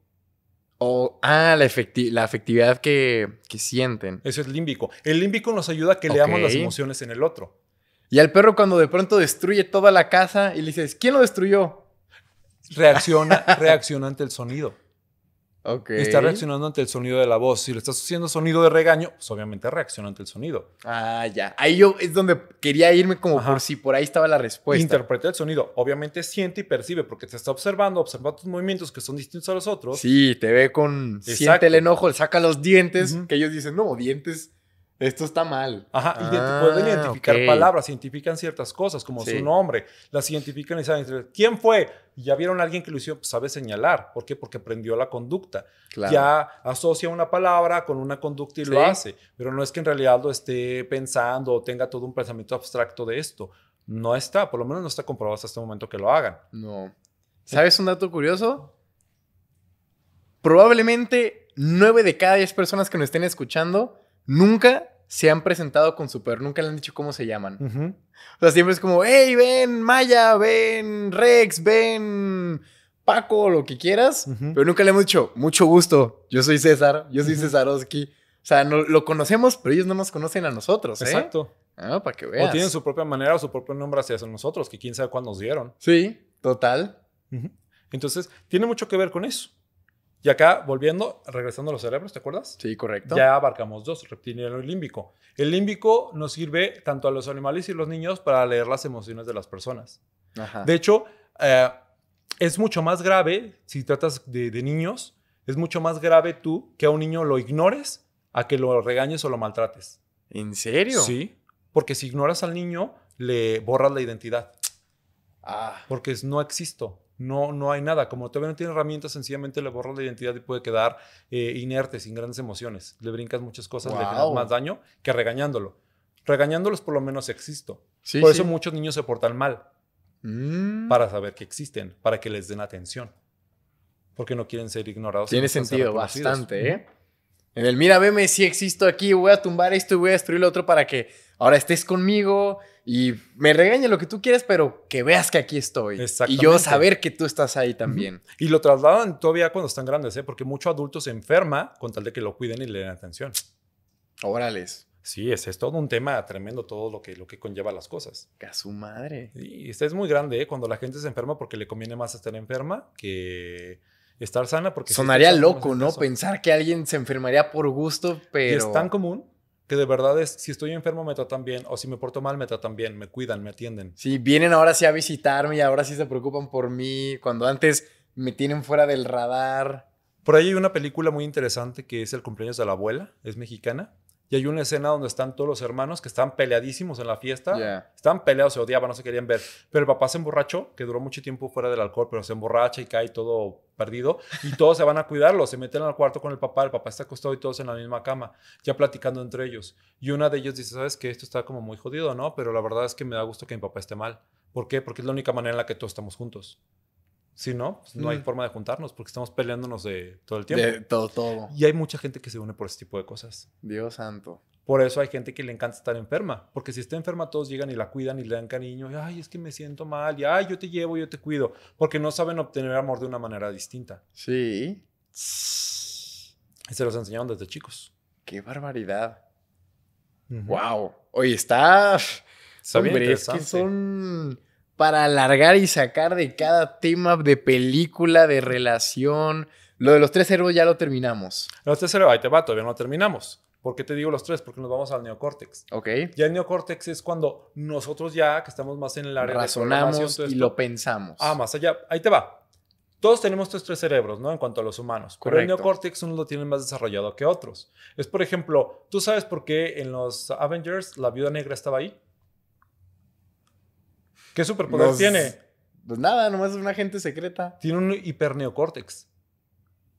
O, ah, la, efecti afectividad que, que, sienten. Eso es límbico. El límbico nos ayuda a que leamos las emociones en el otro. Y al perro cuando de pronto destruye toda la casa y le dices, ¿quién lo destruyó? reacciona, reacciona ante el sonido. Ok. Está reaccionando ante el sonido de la voz. Si le estás haciendo sonido de regaño, pues obviamente reacciona ante el sonido. Ah, ya. Ahí yo es donde quería irme como por si por ahí estaba la respuesta. Interpreta el sonido. Obviamente siente y percibe porque te está observando, observa tus movimientos que son distintos a los otros. Sí, te ve con... Siente el enojo, le saca los dientes, que ellos dicen, no, dientes esto está mal. Ajá, Y ah, pueden identificar palabras, identifican ciertas cosas, como su nombre, las identifican y saben quién fue. Ya vieron a alguien que lo hizo, pues, sabe señalar. ¿Por qué? Porque aprendió la conducta. Ya asocia una palabra con una conducta y lo hace. Pero no es que en realidad lo esté pensando o tenga todo un pensamiento abstracto de esto. No está, por lo menos no está comprobado hasta este momento que lo hagan. No. ¿Sabes un dato curioso? Probablemente nueve de cada diez personas que nos estén escuchando nunca se han presentado con su perro, nunca le han dicho cómo se llaman. O sea, siempre es como, hey, ven Maya, ven Rex, ven Paco, lo que quieras, pero nunca le hemos dicho, mucho gusto, yo soy César, yo soy O sea, no, lo conocemos, pero ellos no nos conocen a nosotros. ¿eh? Exacto. Ah, para que veas. O tienen su propia manera o su propio nombre hacia nosotros, que quién sabe cuándo nos dieron. Sí, total. Entonces, tiene mucho que ver con eso. Y acá, volviendo, regresando a los cerebros, ¿te acuerdas? Sí, correcto. Ya abarcamos dos, reptiliano y límbico. El límbico nos sirve tanto a los animales y los niños para leer las emociones de las personas. De hecho, eh, es mucho más grave, si tratas de, niños, es mucho más grave tú que a un niño lo ignores a que lo regañes o lo maltrates. ¿En serio? Sí, porque si ignoras al niño, le borras la identidad. Ah. Porque es no existo no, hay nada. Como todavía no tiene herramientas, sencillamente le borras la identidad y puede quedar eh, inerte, sin grandes emociones. Le brincas muchas cosas, le generas más daño que regañándolo. Regañándolos por lo menos existo. por eso muchos niños se portan mal. Mm. Para saber que existen, para que les den atención. Porque no quieren ser ignorados. Tiene sentido, bastante, ¿eh? En el mira, veme si existo aquí, voy a tumbar esto y voy a destruir lo otro para que ahora estés conmigo y me regañe lo que tú quieres, pero que veas que aquí estoy. Y yo saber que tú estás ahí también. Y lo trasladan todavía cuando están grandes, ¿eh? porque mucho adulto se enferma con tal de que lo cuiden y le den atención. Órales. Sí, ese es todo un tema tremendo, todo lo que, lo que conlleva las cosas. Que a su madre. Y este es muy grande, ¿eh? cuando la gente se enferma porque le conviene más estar enferma que estar sana. porque Sonaría loco, ¿no? Pensar que alguien se enfermaría por gusto, pero... Y es tan común que de verdad es, si estoy enfermo me tratan bien, o si me porto mal me tratan bien, me cuidan, me atienden. si, vienen ahora sí a visitarme y ahora sí se preocupan por mí, cuando antes me tienen fuera del radar. Por ahí hay una película muy interesante que es El cumpleaños de la abuela, es mexicana, y hay una escena donde están todos los hermanos que están peleadísimos en la fiesta. Están peleados, se odiaban, no se querían ver. Pero el papá se emborrachó, que duró mucho tiempo fuera del alcohol, pero se emborracha y cae todo perdido. Y todos se van a cuidarlo. Se meten al cuarto con el papá. El papá está acostado y todos en la misma cama, ya platicando entre ellos. Y una de ellos dice, sabes que esto está como muy jodido, ¿no? Pero la verdad es que me da gusto que mi papá esté mal. ¿Por qué? Porque es la única manera en la que todos estamos juntos. Si no, pues no hay mm. forma de juntarnos porque estamos peleándonos de todo el tiempo. De todo, todo. Y hay mucha gente que se une por ese tipo de cosas. Dios santo. Por eso hay gente que le encanta estar enferma, porque si está enferma todos llegan y la cuidan y le dan cariño, ay, es que me siento mal, y ay, yo te llevo, yo te cuido, porque no saben obtener amor de una manera distinta. Sí. Y se los enseñaron desde chicos. Qué barbaridad. Wow. hoy está... Está es que son para alargar y sacar de cada tema de película, de relación. Lo de los tres cerebros ya lo terminamos. Los tres cerebros, ahí te va, todavía no terminamos. ¿Por qué te digo los tres? Porque nos vamos al neocórtex. Ok. Ya el neocórtex es cuando nosotros ya, que estamos más en el área de y lo pensamos. Ah, más allá. Ahí te va. Todos tenemos estos tres cerebros, ¿no? En cuanto a los humanos. Correcto. Pero el neocórtex uno lo tiene más desarrollado que otros. Es, por ejemplo, ¿tú sabes por qué en los Avengers la viuda negra estaba ahí? ¿Qué superpoder tiene? Pues nada, nomás es una agente secreta. Tiene un hiperneocórtex.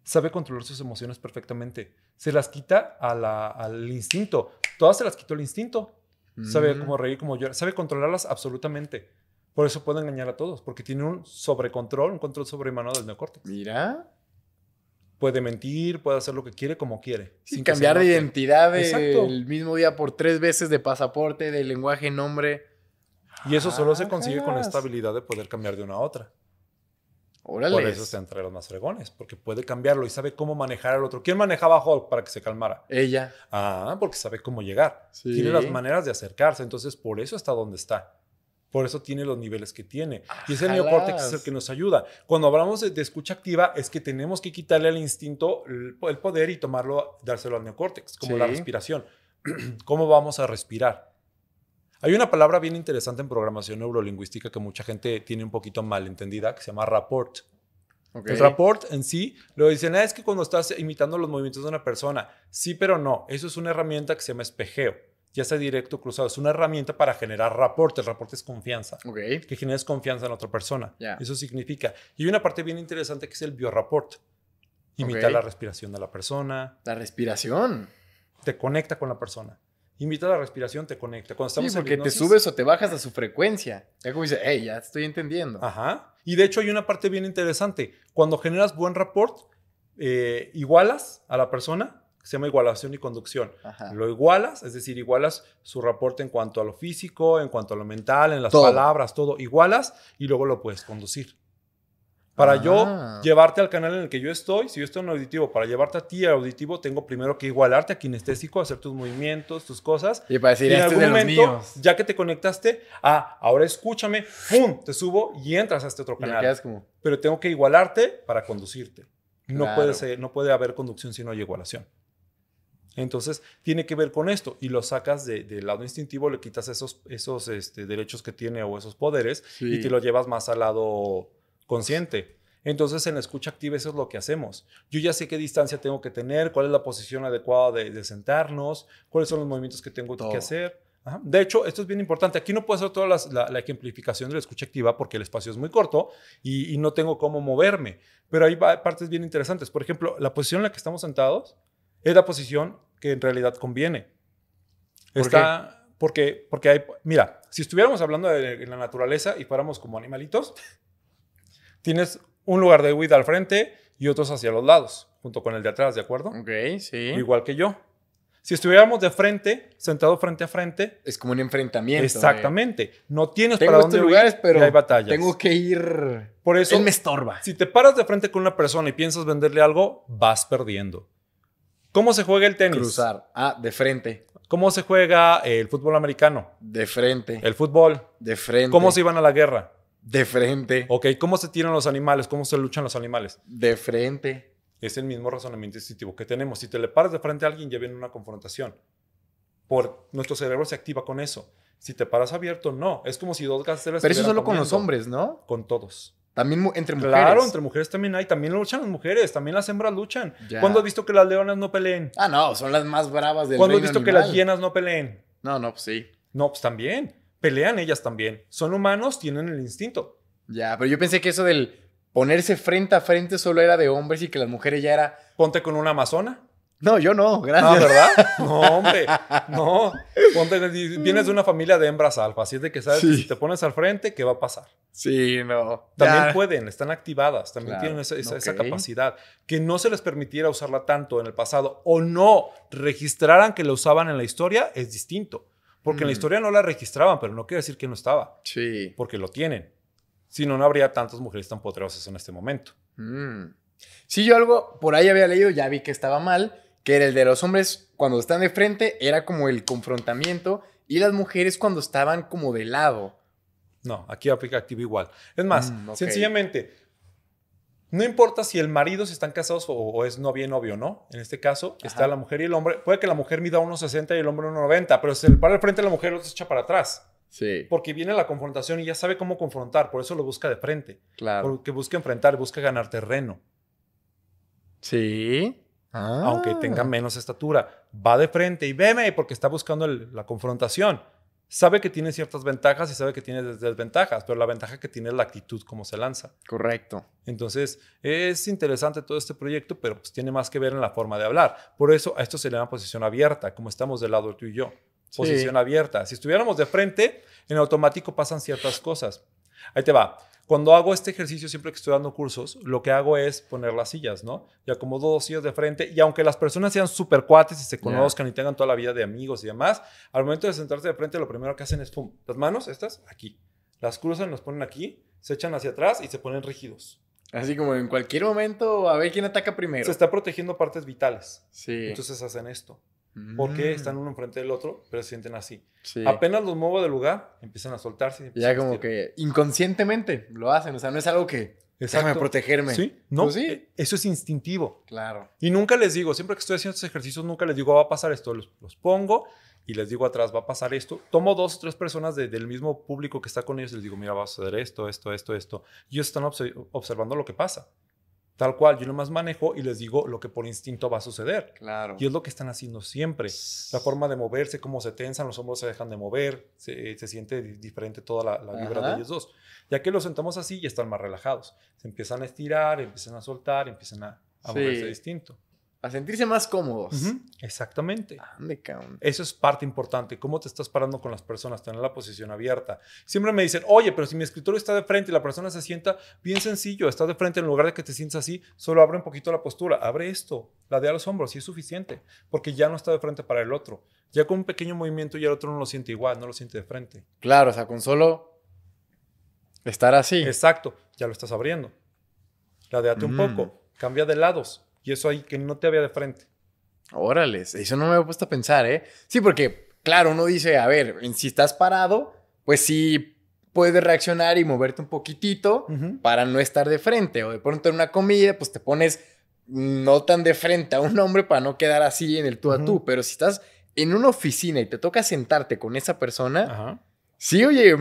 Sabe controlar sus emociones perfectamente. Se las quita al instinto. Todas se las quitó el instinto. Sabe mm. cómo reír, cómo llorar. Sabe controlarlas absolutamente. Por eso puede engañar a todos, porque tiene un sobrecontrol, un control sobrehumano del neocórtex. Mira. Puede mentir, puede hacer lo que quiere, como quiere. sin cambiar de identidad el mismo día por tres veces de pasaporte, de lenguaje, nombre. Y eso solo se ah, consigue con esta habilidad de poder cambiar de una a otra. Por eso se entre los más fregones, porque puede cambiarlo y sabe cómo manejar al otro. ¿Quién manejaba a Hulk para que se calmara? Ella. Ah, porque sabe cómo llegar. Tiene las maneras de acercarse, entonces por eso está donde está. Por eso tiene los niveles que tiene. y ese neocórtex es el que nos ayuda. Cuando hablamos de, escucha activa, es que tenemos que quitarle al instinto el, poder y tomarlo, dárselo al neocórtex, como la respiración. (clears throat) ¿Cómo vamos a respirar? Hay una palabra bien interesante en programación neurolingüística que mucha gente tiene un poquito mal entendida, que se llama rapport. El rapport en sí, lo dicen, ah, es que cuando estás imitando los movimientos de una persona, sí, pero no, eso es una herramienta que se llama espejeo, ya sea directo o cruzado, es una herramienta para generar rapport, el rapport es confianza, que generes confianza en otra persona, eso significa. Y hay una parte bien interesante que es el biorrapport, imitar la respiración de la persona. La respiración. Te conecta con la persona. Invita la respiración, te conecta. Cuando estamos sí, porque te subes o te bajas a su frecuencia. Es como dice, hey, ya estoy entendiendo. Ajá. Y de hecho hay una parte bien interesante. Cuando generas buen rapport, eh, igualas a la persona, se llama igualación y conducción. Lo igualas, es decir, igualas su reporte en cuanto a lo físico, en cuanto a lo mental, en las palabras, todo. Igualas y luego lo puedes conducir. Para yo ah. llevarte al canal en el que yo estoy, si yo estoy en auditivo, para llevarte a ti auditivo, tengo primero que igualarte a kinestésico, hacer tus movimientos, tus cosas. Y para decir, en este algún momento, ya que te conectaste, a ah, ahora escúchame, ¡pum! Te subo y entras a este otro canal. Pero tengo que igualarte para conducirte. No, puede ser, no puede haber conducción si no hay igualación. Entonces, tiene que ver con esto y lo sacas de, del lado instintivo, le quitas esos, esos este, derechos que tiene o esos poderes y te lo llevas más al lado consciente. Entonces, en la escucha activa, eso es lo que hacemos. Yo ya sé qué distancia tengo que tener, cuál es la posición adecuada de, sentarnos, cuáles son los movimientos que tengo que hacer. De hecho, esto es bien importante. Aquí no puedo hacer toda la, ejemplificación de la escucha activa porque el espacio es muy corto y, no tengo cómo moverme. Pero hay partes bien interesantes. Por ejemplo, la posición en la que estamos sentados es la posición que en realidad conviene. Está. Porque, porque hay. Mira, si estuviéramos hablando de, de la naturaleza y fuéramos como animalitos, Tienes un lugar de huida al frente y otros hacia los lados, junto con el de atrás, ¿de acuerdo? Ok, sí. Igual que yo. Si estuviéramos de frente, sentado frente a frente. Es como un enfrentamiento. Exactamente. No tienes para dónde lugares, pero hay batallas. Tengo que ir. Por eso. me estorba. Si te paras de frente con una persona y piensas venderle algo, vas perdiendo. ¿Cómo se juega el tenis? Cruzar. Ah, de frente. ¿Cómo se juega el fútbol americano? De frente. El fútbol. De frente. ¿Cómo se iban a la guerra? De frente. Ok, ¿cómo se tiran los animales? ¿Cómo se luchan los animales? De frente. Es el mismo razonamiento instintivo que tenemos. Si te le paras de frente a alguien, ya viene una confrontación. Por, nuestro cerebro se activa con eso. Si te paras abierto, no. Es como si dos gacelas. Pero eso solo con los hombres, ¿no? Con todos. También entre mujeres. Claro, entre mujeres también hay. También luchan las mujeres. También las hembras luchan. ¿Cuándo has visto que las leonas no peleen? Ah, no, son las más bravas del ¿Cuándo has visto que las hienas no peleen? No, no, pues sí. No, pues también pelean ellas también. Son humanos, tienen el instinto. Ya, pero yo pensé que eso del ponerse frente a frente solo era de hombres y que las mujeres ya era. Ponte con una amazona. No, yo no, gracias. No, ¿verdad? (laughs) No, hombre, no. vienes de una familia de hembras alfa, así es de que sabes si te pones al frente, ¿qué va a pasar? Sí, no. También pueden, están activadas, también tienen esa, esa, capacidad. Que no se les permitiera usarla tanto en el pasado o no registraran que la usaban en la historia es distinto. Porque en la mm. historia no la registraban, pero no quiere decir que no estaba. Sí. Porque lo tienen. Si no, no habría tantas mujeres tan poderosas en este momento. Mm. Sí, yo algo por ahí había leído, ya vi que estaba mal, que era el de los hombres cuando están de frente, era como el confrontamiento, y las mujeres cuando estaban como de lado. No, aquí aplica activo igual. Es más, mm, sencillamente, no importa si el marido, si están casados o, es novia y novio, ¿no? En este caso, está la mujer y el hombre. Puede que la mujer mida 1,60 y el hombre 1,90, pero si se le para el frente la mujer, lo echa para atrás. Sí. Porque viene la confrontación y ya sabe cómo confrontar, por eso lo busca de frente. Claro. Porque busca enfrentar, busca ganar terreno. Sí. Aunque tenga ah. menos estatura, va de frente y veme porque está buscando la confrontación sabe que tiene ciertas ventajas y sabe que tiene desventajas, pero la ventaja que tiene es la actitud como se lanza. Correcto. Entonces, es interesante todo este proyecto, pero pues, tiene más que ver en la forma de hablar. Por eso a esto se le llama posición abierta, como estamos del lado tú y yo. Posición abierta. Si estuviéramos de frente, en automático pasan ciertas cosas. Ahí te va. Cuando hago este ejercicio, siempre que estoy dando cursos, lo que hago es poner las sillas, ¿no? Y acomodo dos sillas de frente. Y aunque las personas sean súper cuates y se conozcan y tengan toda la vida de amigos y demás, al momento de sentarse de frente, lo primero que hacen es, pum, las manos, estas, aquí. Las cruzan, las ponen aquí, se echan hacia atrás y se ponen rígidos. Así como en cualquier momento, a ver quién ataca primero. Se está protegiendo partes vitales. Sí. Entonces hacen esto. Porque están mm. uno enfrente del otro, pero se sienten así. Apenas los muevo de lugar, empiezan a soltarse. ya como que inconscientemente lo hacen. O sea, no es algo que déjame protegerme. Sí, no. Pues sí. Eh, eso es instintivo. Claro. Y nunca les digo, siempre que estoy haciendo estos ejercicios, nunca les digo, ah, va a pasar esto. Los, pongo y les digo atrás, va a pasar esto. Tomo dos o tres personas del mismo público que está con ellos y les digo, mira, va a suceder esto, esto, esto, esto. Y ellos están observando lo que pasa. Tal cual, yo más manejo y les digo lo que por instinto va a suceder. Claro. Y es lo que están haciendo siempre. La forma de moverse, cómo se tensan, los hombros se dejan de mover, se, eh, siente diferente toda la, vibra de ellos dos. Ya que los sentamos así, y están más relajados. Se empiezan a estirar, empiezan a soltar, empiezan a, a moverse distinto. A sentirse más cómodos. Exactamente. Ah, Eso es parte importante. ¿Cómo te estás parando con las personas? Tener la posición abierta. Siempre me dicen, oye, pero si mi escritorio está de frente y la persona se sienta, bien sencillo, Está de frente en lugar de que te sientas así, solo abre un poquito la postura. Abre esto, la de los hombros, y es suficiente, porque ya no está de frente para el otro. Ya con un pequeño movimiento y el otro no lo siente igual, no lo siente de frente. Claro, o sea, con solo estar así. Exacto, ya lo estás abriendo. Ladeate un mm. poco, cambia de lados y eso ahí que no te había de frente. Órale, eso no me ha puesto a pensar, ¿eh? Sí, porque, claro, uno dice, a ver, si estás parado, pues sí puedes reaccionar y moverte un poquitito para no estar de frente. O de pronto en una comida, pues te pones no tan de frente a un hombre para no quedar así en el tú a tú. Pero si estás en una oficina y te toca sentarte con esa persona, sí, oye,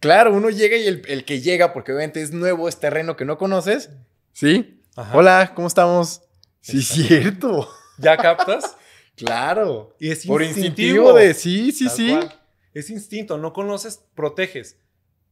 claro, uno llega y el, el, que llega, porque obviamente es nuevo, es terreno que no conoces, ¿sí? Hola, ¿cómo estamos? Sí, cierto. ¿Ya captas? (laughs) claro. Y es Por instintivo. de, sí, sí, sí. Es instinto, no conoces, proteges.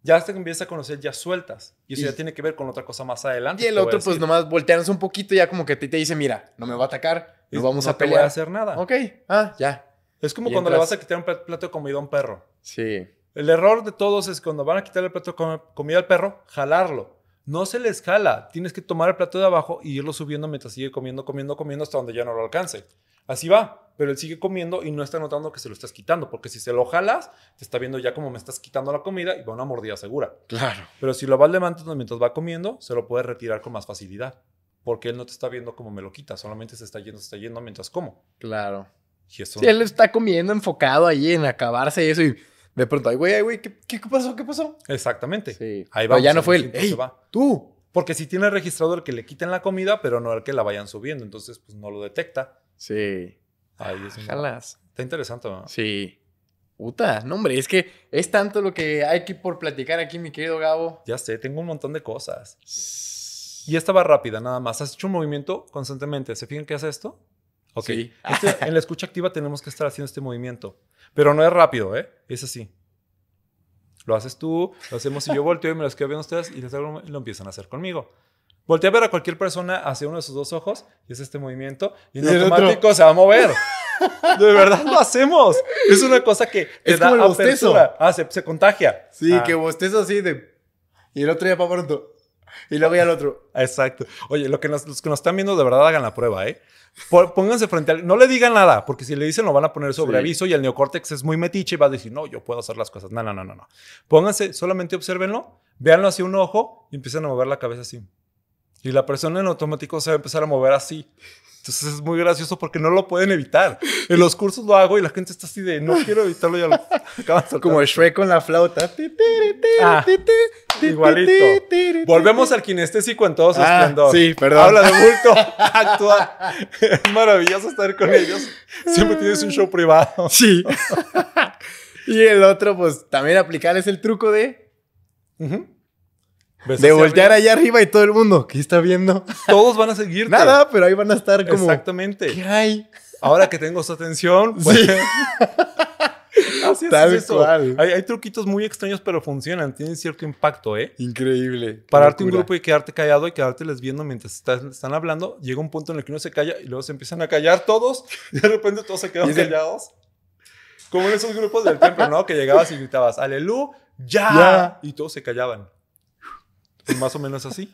Ya te empiezas a conocer, ya sueltas. Y eso ya tiene que ver con otra cosa más adelante. Y el otro, pues nomás volteas un poquito, ya como que te, te dice, mira, no me va a atacar, no vamos a pelear. No voy a hacer nada. Ok, ah, ya. Es como cuando le vas a quitar un plato de comida a un perro. Sí. El error de todos es cuando van a quitarle el plato de comida al perro, jalarlo. No se les jala. Tienes que tomar el plato de abajo y irlo subiendo mientras sigue comiendo, comiendo, comiendo hasta donde ya no lo alcance. Así va, pero él sigue comiendo y no está notando que se lo estás quitando, porque si se lo jalas, te está viendo ya como me estás quitando la comida y va una mordida segura. Claro. Pero si lo vas levantando mientras va comiendo, se lo puedes retirar con más facilidad, porque él no te está viendo como me lo quita, solamente se está yendo, se está yendo mientras como. Claro. Y eso... él está comiendo enfocado ahí en acabarse y eso y de pronto, ay, güey, ay, güey, ¿qué, pasó? ¿Qué pasó? Exactamente. Sí. Ahí va. ya no fue el, ¡Ey, tú! Porque si tiene registrado el que le quiten la comida, pero no el que la vayan subiendo, entonces pues no lo detecta. Sí. Ahí es. Está interesante, ¿no? Sí. Puta, no hombre, es que es tanto lo que hay que por platicar aquí, mi querido Gabo. Ya sé, tengo un montón de cosas. Y esta va rápida, nada más. Has hecho un movimiento constantemente. ¿Se fijan que hace esto? Ok. (laughs) Este, en la escucha activa tenemos que estar haciendo este movimiento. Pero no es rápido, ¿eh? Es así. Lo haces tú, lo hacemos y yo volteo y me los quedo viendo ustedes y lo empiezan a hacer conmigo. Voltea a ver a cualquier persona hacia uno de sus dos ojos y es este movimiento y en automático se va a mover. De verdad lo hacemos. Es una cosa que te da como Ah, se, contagia. Sí, ah. que bostezo así de. Y el otro día, para pronto. Y luego ya el otro. (laughs) Exacto. Oye, lo que los que nos están viendo, de verdad, hagan la prueba, ¿eh? pónganse frente al. No le digan nada, porque si le dicen lo van a poner sobre aviso y el neocórtex es muy metiche y va a decir, no, yo puedo hacer las cosas. No, no, no, no. no. Pónganse, solamente observenlo, véanlo hacia un ojo y empiezan a mover la cabeza así. Y la persona en automático se va a empezar a mover así. Entonces es muy gracioso porque no lo pueden evitar. En los cursos lo hago y la gente está así de no quiero evitarlo, ya lo (laughs) Como Shrek con la flauta. igualito. Volvemos al kinestésico en todos ah, Sí, perdón. Habla de bulto, (laughs) actúa. Es maravilloso estar con ellos. Siempre tienes un show privado. Sí. (laughs) y el otro, pues también aplicar es el truco de. De voltear allá arriba y todo el mundo, que está viendo? Todos van a seguirte. Nada, pero ahí van a estar como. Exactamente. ¿Qué hay? Ahora que tengo su atención. Pues... (laughs) Así es eso. Hay, truquitos muy extraños, pero funcionan. Tienen cierto impacto, ¿eh? Increíble. Pararte un grupo y quedarte callado y quedarte les viendo mientras están, hablando. Llega un punto en el que uno se calla y luego se empiezan a callar todos. (laughs) Y de repente todos se quedan callados. Como en esos grupos del templo, ¿no? Que llegabas y gritabas, aleluya ¡Ya! Y todos se callaban más o menos así.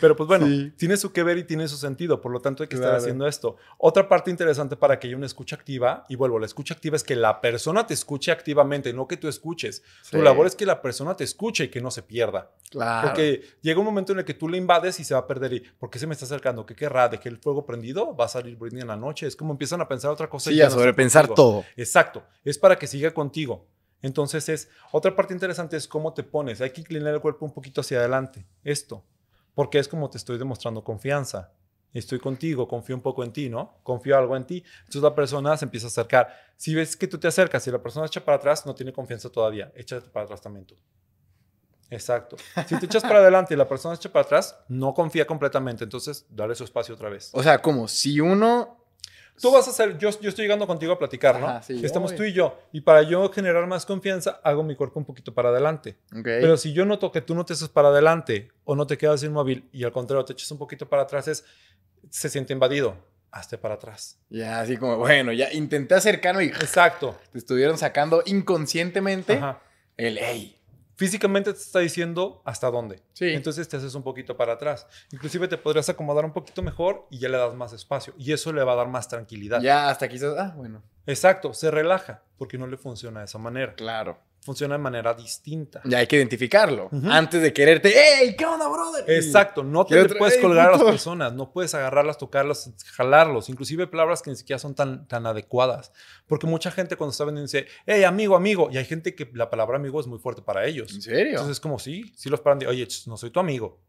Pero pues bueno, tiene su que ver y tiene su sentido, por lo tanto hay que estar haciendo esto. Otra parte interesante para que haya una escucha activa, y vuelvo, la escucha activa es que la persona te escuche activamente, no que tú escuches. Tu labor es que la persona te escuche y que no se pierda. Claro. Porque llega un momento en el que tú le invades y se va a perder. ¿Y por qué se me está acercando? ¿Qué querrá? ¿Dejé el fuego prendido? ¿Va a salir Britney en la noche? Es como empiezan a pensar otra cosa. Sí, y a sobrepensar todo. Exacto. Es para que siga contigo. Entonces es, otra parte interesante es cómo te pones. Hay que inclinar el cuerpo un poquito hacia adelante. Esto, porque es como te estoy demostrando confianza. Estoy contigo, confío un poco en ti, ¿no? Confío algo en ti. Entonces la persona se empieza a acercar. Si ves que tú te acercas y la persona echa para atrás, no tiene confianza todavía. Échate para atrás también tú. Exacto. Si te echas para adelante y la persona echa para atrás, no confía completamente. Entonces, dale su espacio otra vez. O sea, como si uno Tú vas a hacer, yo, yo estoy llegando contigo a platicar, ¿no? Sí, Estamos tú y yo. Y para yo generar más confianza, hago mi cuerpo un poquito para adelante. Pero si yo noto que tú no te haces para adelante o no te quedas inmóvil y al contrario te echas un poquito para atrás, es, se siente invadido. Hazte para atrás. Ya, así como, bueno, ya intenté acercarme y. Exacto. Te estuvieron sacando inconscientemente el, hey, físicamente te está diciendo hasta dónde. Entonces te haces un poquito para atrás. Inclusive te podrías acomodar un poquito mejor y ya le das más espacio. Y eso le va a dar más tranquilidad. Ya, hasta quizás, ah, bueno. Exacto, se relaja porque no le funciona de esa manera. Claro funciona de manera distinta. Ya hay que identificarlo antes de quererte, ¡Ey, qué onda, brother! Exacto, no te puedes colgar a las personas, no puedes agarrarlas, tocarlas, jalarlos, inclusive palabras que ni siquiera son tan, tan adecuadas. Porque mucha gente cuando está vendiendo dice, ¡Ey, amigo, amigo! Y hay gente que la palabra amigo es muy fuerte para ellos. ¿En serio? Entonces es como, sí, sí los paran de, oye, no soy tu amigo.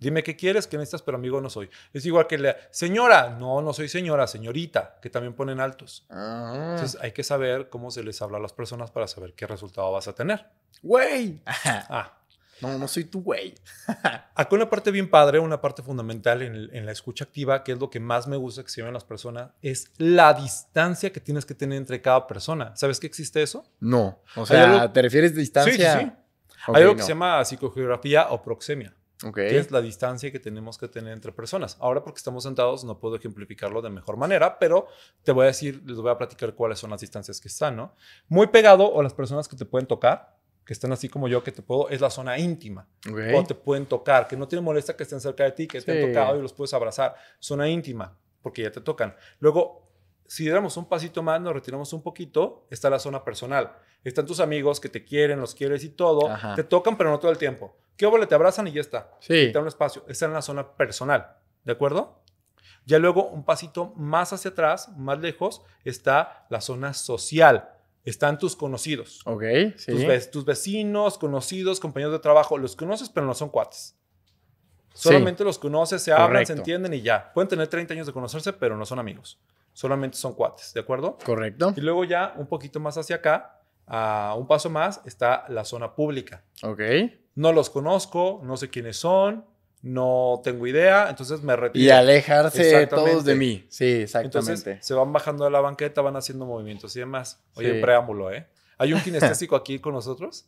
Dime qué quieres, qué necesitas, pero amigo no soy. Es igual que la señora, no, no soy señora, señorita, que también ponen altos. Ah. Entonces hay que saber cómo se les habla a las personas para saber qué resultado vas a tener. ¡Güey! Ah. No, no soy tu güey. (laughs) Acá una parte bien padre, una parte fundamental en, la escucha activa, que es lo que más me gusta que se ven las personas, es la distancia que tienes que tener entre cada persona. ¿Sabes que existe eso? No. O sea, ¿te refieres a distancia? Sí, sí, Hay algo que se llama psicogeografía o proxemia. Que es la distancia que tenemos que tener entre personas. Ahora, porque estamos sentados, no puedo ejemplificarlo de mejor manera, pero te voy a decir, les voy a platicar cuáles son las distancias que están, ¿no? Muy pegado o las personas que te pueden tocar, que están así como yo, que te puedo, es la zona íntima. O te pueden tocar, que no te molesta que estén cerca de ti, que estén te han tocado y los puedes abrazar. Zona íntima, porque ya te tocan. Luego, si damos un pasito más, nos retiramos un poquito, está la zona personal están tus amigos que te quieren, los quieres y todo, te tocan pero no todo el tiempo. ¿Qué le Te abrazan y ya está. Sí. Te un espacio. Está en la zona personal, ¿de acuerdo? Ya luego, un pasito más hacia atrás, más lejos, está la zona social. Están tus conocidos. Ok, Tus, vecinos, conocidos, compañeros de trabajo. Los conoces, pero no son cuates. Solamente los conoces, se hablan, se entienden y ya. Pueden tener 30 años de conocerse, pero no son amigos. Solamente son cuates, ¿de acuerdo? Correcto. Y luego ya un poquito más hacia acá a un paso más está la zona pública. Ok. No los conozco, no sé quiénes son, no tengo idea, entonces me retiro. Y alejarse todos de mí. Sí, exactamente. se van bajando de la banqueta, van haciendo movimientos y demás. Oye, preámbulo, ¿eh? ¿Hay un kinestésico aquí con nosotros?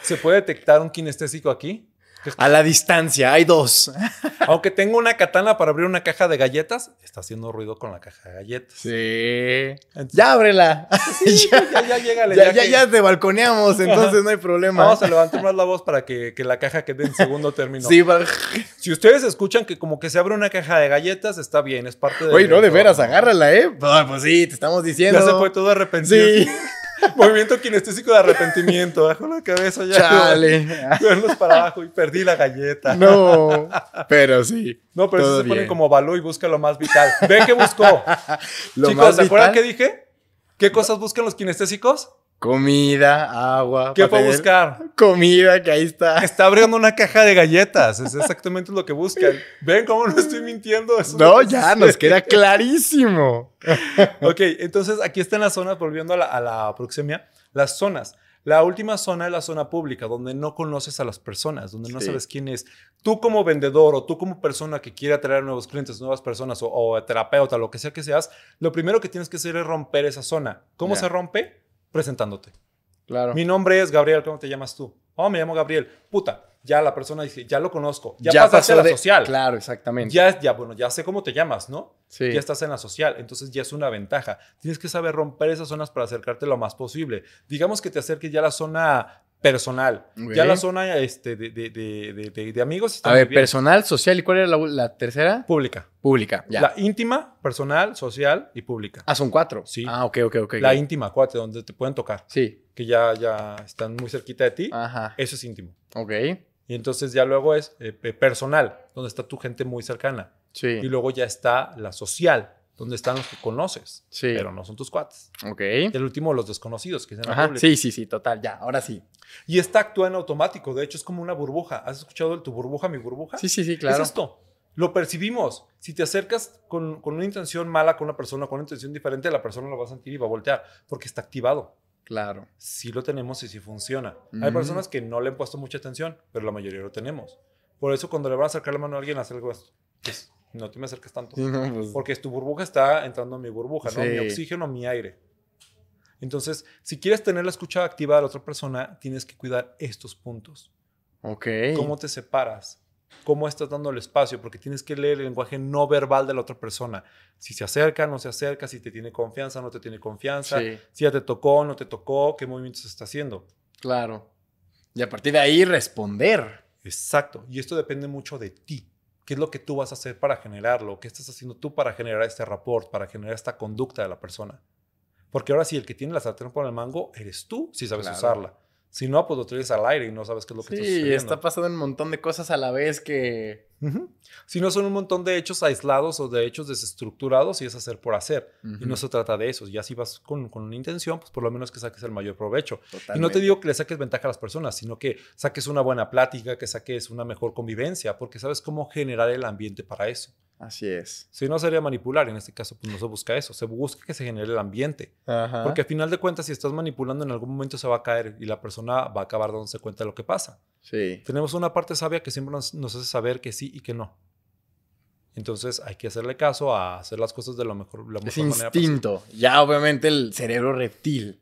¿Se puede detectar un kinestésico aquí? A la distancia, hay dos. (laughs) Aunque tengo una katana para abrir una caja de galletas, está haciendo ruido con la caja de galletas. Sí. ya ábrela. (laughs) ya, ya, ya, ya, ya, ya, te balconeamos, entonces no hay problema. Vamos a levantar más la voz para que, que la caja quede en segundo término. Sí, Si ustedes escuchan que como que se abre una caja de galletas, está bien, es parte de. Oye, no, de veras, agárrala, ¿eh? Pues, pues sí, te estamos diciendo. Ya se fue todo arrepentido. (laughs) (laughs) Movimiento kinestésico de arrepentimiento. Bajo la cabeza ya. Chale. (laughs) verlos para abajo y perdí la galleta. No. (laughs) Pero sí. No, pero eso se pone como Balú y busca lo más vital. Ve que buscó. Chicos, ¿se acuerdan qué dije? ¿Qué cosas buscan los kinestésicos? Comida, agua. ¿Qué buscar? Comida, que ahí está. Está abriendo una caja de galletas. Es exactamente lo que buscan. ¿Ven cómo no estoy mintiendo? no, ya, nos queda clarísimo. ok, entonces aquí están las zonas, volviendo a la, proximidad las zonas. La última zona es la zona pública, donde no conoces a las personas, donde no sabes quién es. Tú como vendedor o tú como persona que quiere atraer nuevos clientes, nuevas personas o, terapeuta, lo que sea que seas, lo primero que tienes que hacer es romper esa zona. ¿Cómo se rompe? presentándote. Claro. Mi nombre es Gabriel, ¿cómo te llamas tú? Oh, me llamo Gabriel. Puta, ya la persona dice, ya lo conozco, ya, pasaste la social. Claro, exactamente. Ya, ya, bueno, ya sé cómo te llamas, ¿no? Sí. Ya estás en la social, entonces ya es una ventaja. Tienes que saber romper esas zonas para acercarte lo más posible. Digamos que te acerques ya a la zona personal. Ya la zona este, de, amigos A ver, personal, social, ¿y cuál era la, tercera? Pública. Pública, ya. La íntima, personal, social y pública. Ah, son cuatro. Sí. Ah, ok, ok, ok. La íntima, cuatro, donde te pueden tocar. Sí. Que ya, ya están muy cerquita de ti. Ajá. Eso es íntimo. Ok. Y entonces ya luego es eh, personal, donde está tu gente muy cercana. Sí. Y luego ya está la social, donde están los que conoces, sí. pero no son tus cuates. Ok. El último, los desconocidos, que Sí, sí, sí, total, ya, ahora sí. Y está actúa en automático, de hecho es como una burbuja. ¿Has escuchado el, tu burbuja, mi burbuja? Sí, sí, sí, claro. Es esto, lo percibimos. Si te acercas con, una intención mala con una persona, con una intención diferente, la persona lo va a sentir y va a voltear, porque está activado. Claro. Sí lo tenemos y sí funciona. Hay personas que no le han puesto mucha atención, pero la mayoría lo tenemos. Por eso cuando le van a acercar la mano a alguien, hace algo esto no te me acercas tanto. porque Porque tu burbuja está entrando en mi burbuja, ¿no? Mi oxígeno, mi aire. Entonces, si quieres tener la escucha activa de la otra persona, tienes que cuidar estos puntos. Ok. ¿Cómo te separas? ¿Cómo estás dando el espacio? Porque tienes que leer el lenguaje no verbal de la otra persona. Si se acerca, no se acerca, si te tiene confianza, no te tiene confianza, si ya te tocó, no te tocó, qué movimientos está haciendo. Claro. Y a partir de ahí responder. Exacto. Y esto depende mucho de ti. ¿Qué es lo que tú vas a hacer para generarlo? ¿Qué estás haciendo tú para generar este rapport, para generar esta conducta de la persona? Porque ahora sí, el que tiene la sartén por el mango eres tú si sabes usarla. Si no, pues lo traes al aire y no sabes qué es lo que sí, está Sí, está pasando un montón de cosas a la vez que si no son un montón de hechos aislados o de hechos desestructurados y es hacer por hacer. Y no se trata de eso. Ya si vas con, con, una intención, pues por lo menos que saques el mayor provecho. Y no te digo que le saques ventaja a las personas, sino que saques una buena plática, que saques una mejor convivencia, porque sabes cómo generar el ambiente para eso. Así es. Si no sería manipular, en este caso pues no se busca eso, se busca que se genere el ambiente. Porque al final de cuentas, si estás manipulando, en algún momento se va a caer y la persona va a acabar dándose cuenta de lo que pasa. Sí. Tenemos una parte sabia que siempre nos, nos hace saber que sí y que no. Entonces hay que hacerle caso a hacer las cosas de la mejor, la manera posible. Ya obviamente el cerebro reptil.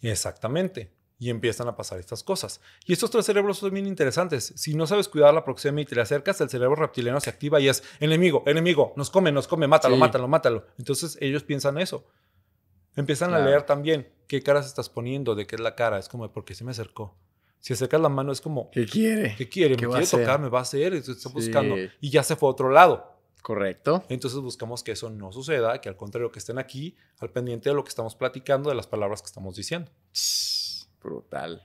Exactamente. Y empiezan a pasar estas cosas. Y estos tres cerebros son bien interesantes. Si no sabes cuidar la proximidad y te le acercas, el cerebro reptiliano se activa y es enemigo, enemigo, nos come, nos come, mátalo, mátalo, mátalo. Entonces ellos piensan eso. Empiezan a leer también qué caras estás poniendo, de qué es la cara. Es como, ¿por qué se me acercó? si acercas la mano es como... ¿Qué quiere? ¿Qué quiere? me quiere tocar, me va a hacer, está buscando. Y ya se fue a otro lado. Correcto. Entonces buscamos que eso no suceda, que al contrario, que estén aquí al pendiente de lo que estamos platicando, de las palabras que estamos diciendo. Brutal.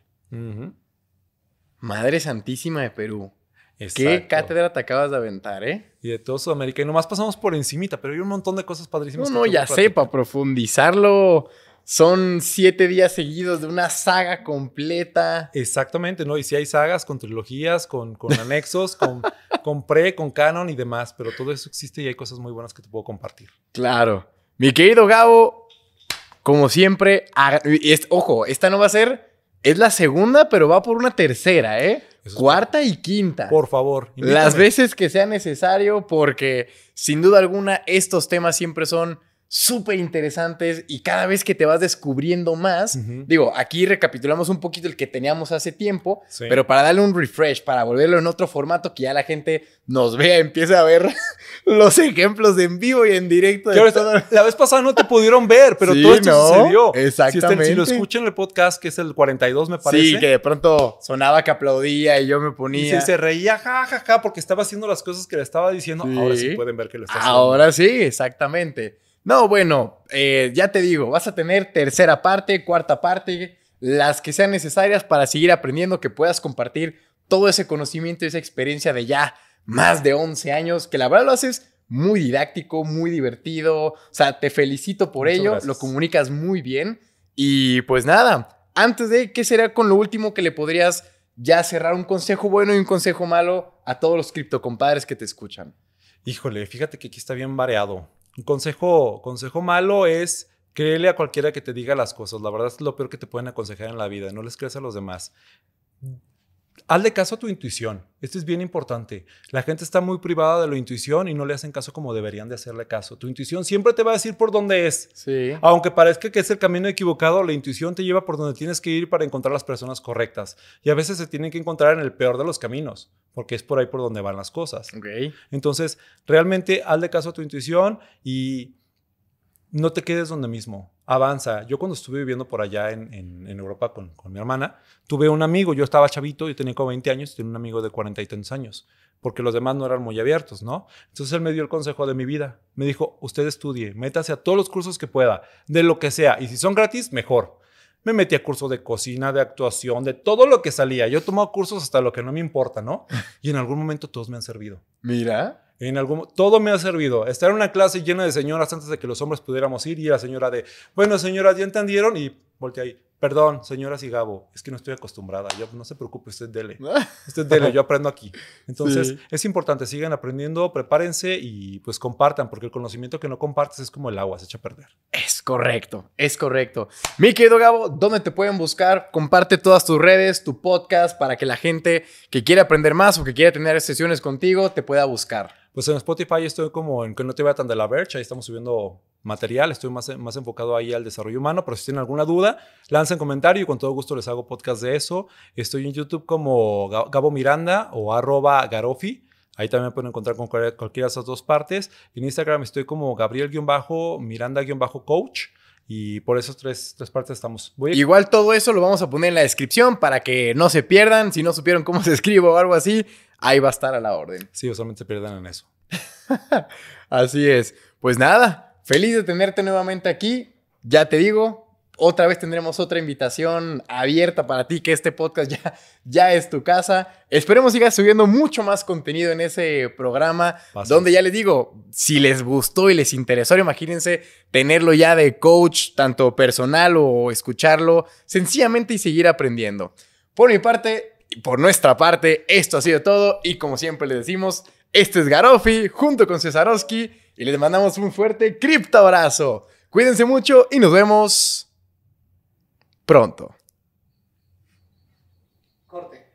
Madre Santísima de Perú. Exacto. Qué cátedra te acabas de aventar, ¿eh? Y de todo Sudamérica. Y nomás pasamos por encimita, pero hay un montón de cosas padrísimas. No, no, ya sé, para profundizarlo son siete días seguidos de una saga completa. Exactamente, ¿no? Y si sí hay sagas con trilogías, con, (laughs) anexos, con, con, pre, con canon y demás, pero todo eso existe y hay cosas muy buenas que te puedo compartir. Claro. Mi querido Gabo, como siempre, es, ojo, esta no va a ser, es la segunda, pero va por una tercera, ¿eh? Cuarta y quinta. Por favor. Las veces que sea necesario, porque sin duda alguna estos temas siempre son súper interesantes y cada vez que te vas descubriendo más, digo, aquí recapitulamos un poquito el que teníamos hace tiempo, pero para darle un refresh, para volverlo en otro formato que ya la gente nos vea, Empiece a ver (laughs) los ejemplos de en vivo y en directo. La vez pasada no te pudieron ver, pero todo esto ¿no? Exactamente. Si, lo escuchan en el podcast, que es el 42 me parece. Sí, que de pronto sonaba que aplaudía y yo me ponía. Sí, se, reía jajaja porque estaba haciendo las cosas que le estaba diciendo. Ahora sí pueden ver que lo está haciendo. Ahora sí, exactamente. No, bueno, eh, ya te digo, vas a tener tercera parte, cuarta parte, las que sean necesarias para seguir aprendiendo, que puedas compartir todo ese conocimiento y esa experiencia de ya más de 11 años, que la verdad lo haces muy didáctico, muy divertido. O sea, te felicito por ello, lo comunicas muy bien. Y pues nada, antes de qué será con lo último que le podrías ya cerrar un consejo bueno y un consejo malo a todos los criptocompadres que te escuchan. Híjole, fíjate que aquí está bien variado. Un consejo, consejo malo es creerle a cualquiera que te diga las cosas. La verdad es lo peor que te pueden aconsejar en la vida. No les creas a los demás hazle caso a tu intuición. Esto es bien importante. La gente está muy privada de la intuición y no le hacen caso como deberían de hacerle caso. Tu intuición siempre te va a decir por dónde es. Sí. Aunque parezca que es el camino equivocado, la intuición te lleva por donde tienes que ir para encontrar las personas correctas. Y a veces se tienen que encontrar en el peor de los caminos, porque es por ahí por donde van las cosas. Entonces, realmente hazle caso a tu intuición y no te quedes donde mismo, avanza. Yo cuando estuve viviendo por allá en, Europa con, mi hermana, tuve un amigo, yo estaba chavito, yo tenía como 20 años, tenía un amigo de 40 y años, porque los demás no eran muy abiertos, ¿no? Entonces él me dio el consejo de mi vida. Me dijo, usted estudie, métase a todos los cursos que pueda, de lo que sea, y si son gratis, mejor. Me metí a cursos de cocina, de actuación, de todo lo que salía. Yo tomaba cursos hasta lo que no me importa, ¿no? (laughs) Y en algún momento todos me han servido. Mira. En todo me ha servido. Estar en una clase llena de señoras antes de que los hombres pudiéramos ir y la señora de, bueno, señoras, ya entendieron y volteé ahí. Perdón, señoras y Gabo, es que no estoy acostumbrada. Yo, no se preocupe, usted dele. (laughs) Usted dele, yo aprendo aquí. Entonces, es importante, sigan aprendiendo, prepárense y pues compartan, porque el conocimiento que no compartes es como el agua, se echa a perder. Es correcto, es correcto. Mi querido Gabo, ¿dónde te pueden buscar? Comparte todas tus redes, tu podcast, para que la gente que quiere aprender más o que quiera tener sesiones contigo te pueda buscar. Pues en Spotify estoy como en que no te vaya tan de la vercha, ahí estamos subiendo material, estoy más, más enfocado ahí al desarrollo humano, pero si tienen alguna duda, lancen comentario y con todo gusto les hago podcast de eso. Estoy en YouTube como Gabo Miranda o arroba Garofi. Ahí también pueden encontrar con cualquiera de esas dos partes. En Instagram estoy como Gabriel-Miranda-Coach. Y por esas tres, tres partes estamos. Igual todo eso lo vamos a poner en la descripción para que no se pierdan. Si no supieron cómo se escribe o algo así, ahí va a estar a la orden. Sí, usualmente se pierden en eso. (laughs) Así es. Pues nada, feliz de tenerte nuevamente aquí. Ya te digo, otra vez tendremos otra invitación abierta para ti, que este podcast ya, ya es tu casa. Esperemos sigas subiendo mucho más contenido en ese programa, donde ya les digo, si les gustó y les interesó, imagínense tenerlo ya de coach, tanto personal o escucharlo, sencillamente y seguir aprendiendo. Por mi parte, por nuestra parte, esto ha sido todo y como siempre les decimos, este es Garofi junto con Cesarowski y les mandamos un fuerte cripto abrazo. Cuídense mucho y nos vemos pronto. Corte.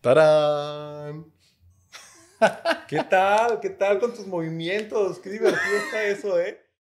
¡Tarán! ¿Qué tal? ¿Qué tal con tus movimientos? Qué divertido está eso, ¿eh?